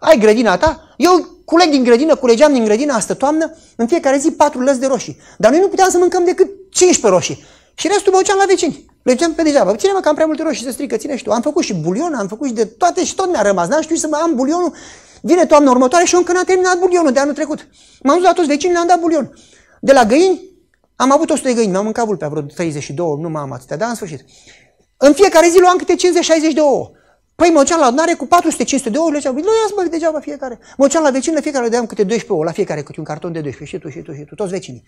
Ai grădina ta? Eu culeg din grădină, culegeam din grădină asta toamnă, în fiecare zi patru lăs de roșii. Dar noi nu puteam să mâncăm decât 15 roșii. Și restul mă duceam la vecini. Legeam pe degeaba. Ține mă că am prea multe roșii, se strică, ține și tu. Am făcut și bulion, am făcut și de toate și tot mi-a rămas. N-am știut să mă am bulionul. Vine toamna următoare și eu încă n-am terminat bulionul de anul trecut. M-am dus la toți vecinii, le-am dat bulion. De la găini, am avut 100 de găini, mi-am mâncat pe vreo 32, nu m-am atâtea, dar în sfârșit. În fiecare zi luam câte 50-60 de ouă. Păi mă la adunare cu 400-500 de ouă, le ziceam, nu ia-ți bă, degeaba fiecare. Mă la vecin, fiecare le am câte 12 ouă, la fiecare câte un carton de 12, și tu, și tu, și tu, toți vecinii.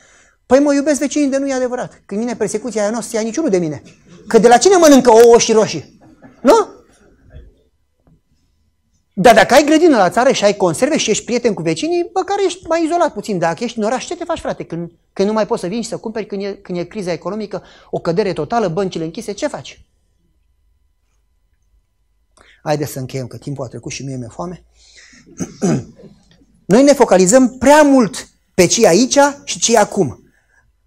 Păi mă iubesc vecinii de nu e adevărat. Când vine persecuția aia noastră, ia niciunul de mine. Că de la cine mănâncă ouă și roșii? Nu? Dar dacă ai grădină la țară și ai conserve și ești prieten cu vecinii, care ești mai izolat puțin. Dacă ești în oraș, ce te faci, frate? Când, când nu mai poți să vii și să cumperi, când e, când e criza economică, o cădere totală, băncile închise, ce faci? Haideți să încheiem, că timpul a trecut și mie mi-e foame. Noi ne focalizăm prea mult pe ce aici și ce acum.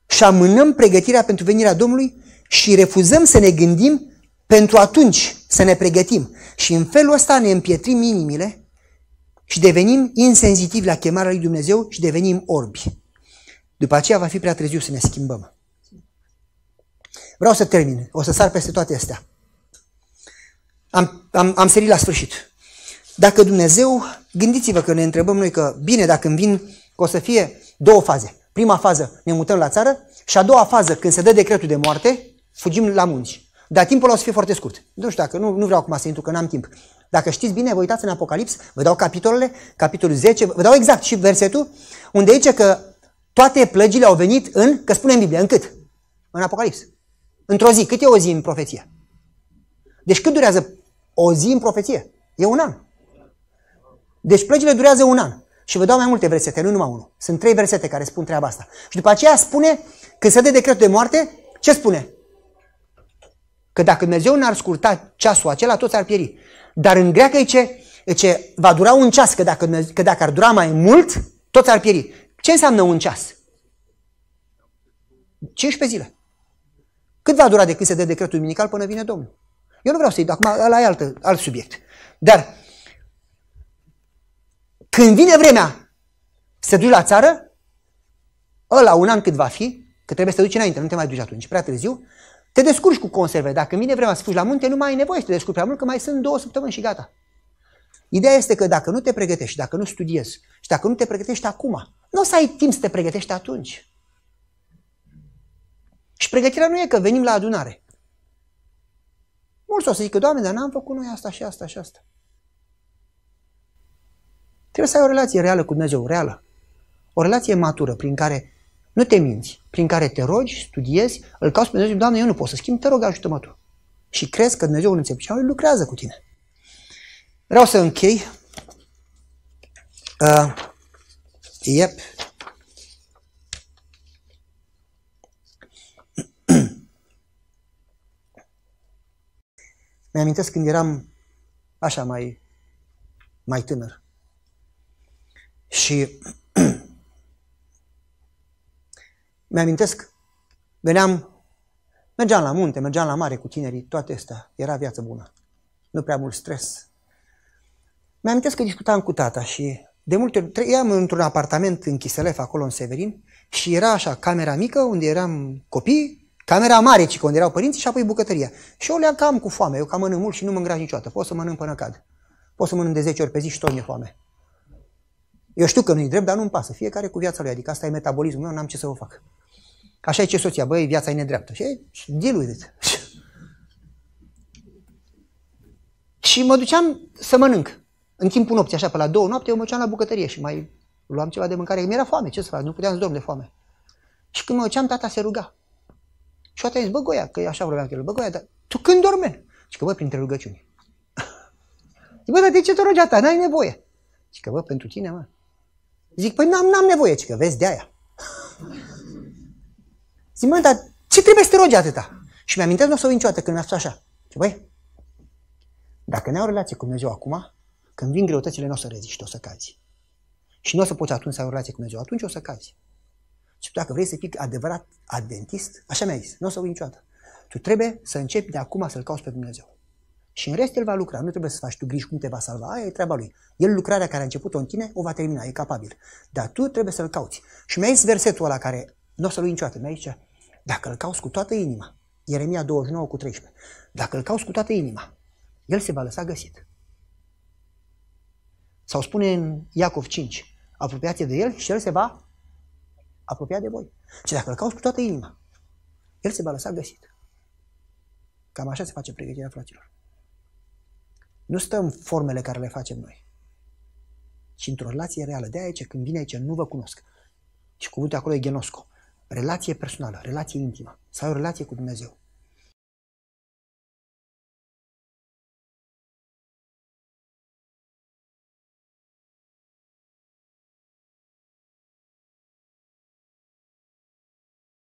Și amânăm pregătirea pentru venirea Domnului și refuzăm să ne gândim pentru atunci, să ne pregătim. Și în felul ăsta ne împietrim inimile și devenim insensitivi la chemarea lui Dumnezeu și devenim orbi. După aceea va fi prea târziu să ne schimbăm. Vreau să termin, o să sar peste toate astea. Am, am, am sărit la sfârșit. Dacă Dumnezeu, gândiți-vă că ne întrebăm noi că, bine, dacă îmi vin, că o să fie două faze. Prima fază, ne mutăm la țară și a doua fază, când se dă decretul de moarte, fugim la munci. Dar timpul o să fie foarte scurt. Nu știu dacă, nu, nu vreau acum să intru, că n-am timp. Dacă știți bine, vă uitați în Apocalips, vă dau capitolele, capitolul 10, vă dau exact și versetul, unde zice că toate plăgile au venit în, că spune în Biblie, în cât? În Apocalips. Într-o zi. Cât e o zi în profeție? Deci cât durează o zi în profeție? E un an. Deci plăgile durează un an. Și vă dau mai multe versete, nu numai unul. Sunt trei versete care spun treaba asta. Și după aceea spune, când se dă decretul de moarte, ce spune? Că dacă Dumnezeu n-ar scurta ceasul acela, toți ar pieri. Dar în greacă e ce? E ce va dura un ceas, că dacă, că dacă ar dura mai mult, toți ar pieri. Ce înseamnă un ceas? 15 zile. Cât va dura de când se dă decretul duminical până vine Domnul? Eu nu vreau să-i dau, acum ăla e altă, alt subiect. Dar când vine vremea să duci la țară, ăla un an cât va fi, că trebuie să te duci înainte, nu te mai duci atunci, prea târziu, te descurci cu conserve. Dacă vine vremea să fugi la munte, nu mai ai nevoie să te descurci prea mult, că mai sunt două săptămâni și gata. Ideea este că dacă nu te pregătești, dacă nu studiezi și dacă nu te pregătești acum, nu o să ai timp să te pregătești atunci. Și pregătirea nu e că venim la adunare. Mulți o să zică, Doamne, dar n-am făcut noi asta și asta și asta. Trebuie să ai o relație reală cu Dumnezeu, reală. O relație matură prin care nu te minți, prin care te rogi, studiezi, îl cauți pe Dumnezeu, Doamne, eu nu pot să schimb, te rog, ajută-mă tu. Și crezi că Dumnezeu în înțepciune lucrează cu tine. Vreau să închei. Uh, yep, Mi-amintesc când eram așa mai, mai tânăr. Și mi-amintesc, veneam, mergeam la munte, mergeam la mare cu tinerii, toate astea, era viață bună, nu prea mult stres. Mi-amintesc că discutam cu tata și de multe ori trăiam într-un apartament în Chiselef, acolo în Severin, și era așa, camera mică, unde eram copii, Camera mare, ci când erau părinții, și apoi bucătăria. Și eu le-am cam cu foame, eu cam mănânc mult și nu mă îngraș niciodată. Pot să mănânc până cad. Pot să mănânc de 10 ori pe zi și tot mi-e foame. Eu știu că nu-i drept, dar nu-mi pasă. Fiecare cu viața lui, adică asta e metabolismul meu, n-am ce să o fac. Așa e ce soția, băi, viața e nedreaptă. Și deal with it. și mă duceam să mănânc. În timpul nopții, așa, pe la două noapte, eu mă duceam la bucătărie și mai luam ceva de mâncare. Mi era foame, ce să fac, nu puteam să dorm de foame. Și când mă duceam, tata se ruga. Și o zis, bă, Goia, că așa vorbeam cu el, bă, Goia, dar tu când dormi? Și că, bă, printre rugăciuni. Zic, bă, dar de ce te rogi ta? N-ai nevoie. Și că, bă, pentru tine, mă. Zic, păi n-am, n-am nevoie, zic că vezi de aia. Zic, mă, dar ce trebuie să te rogi atâta? Și mi-amintesc, nu o să o niciodată când mi-a spus așa. Zic, băi, dacă ne-au relație cu Dumnezeu acum, când vin greutățile, nu o să reziști, o să cazi. Și nu o să poți atunci să ai o relație cu Dumnezeu, atunci o să cazi. Și dacă vrei să fii adevărat adventist, așa mi-a zis, nu o să uit niciodată. Tu trebuie să începi de acum să-L cauți pe Dumnezeu. Și în rest El va lucra. Nu trebuie să faci tu griji cum te va salva, aia e treaba Lui. El lucrarea care a început-o în tine o va termina, e capabil. Dar tu trebuie să-L cauți. Și mi-a zis versetul ăla care nu o să-L niciodată. Mi-a zis dacă l cauți cu toată inima, Ieremia 29 cu 13, dacă l cauți cu toată inima, el se va lăsa găsit. Sau spune în Iacov 5, apropiație de el și el se va apropiat de voi. Și dacă îl cauți cu toată inima, el se va lăsa găsit. Cam așa se face pregătirea fraților. Nu stăm formele care le facem noi, ci într-o relație reală. De aici, când vine aici, nu vă cunosc. Și deci cuvântul acolo e genosco. Relație personală, relație intimă. Să ai o relație cu Dumnezeu.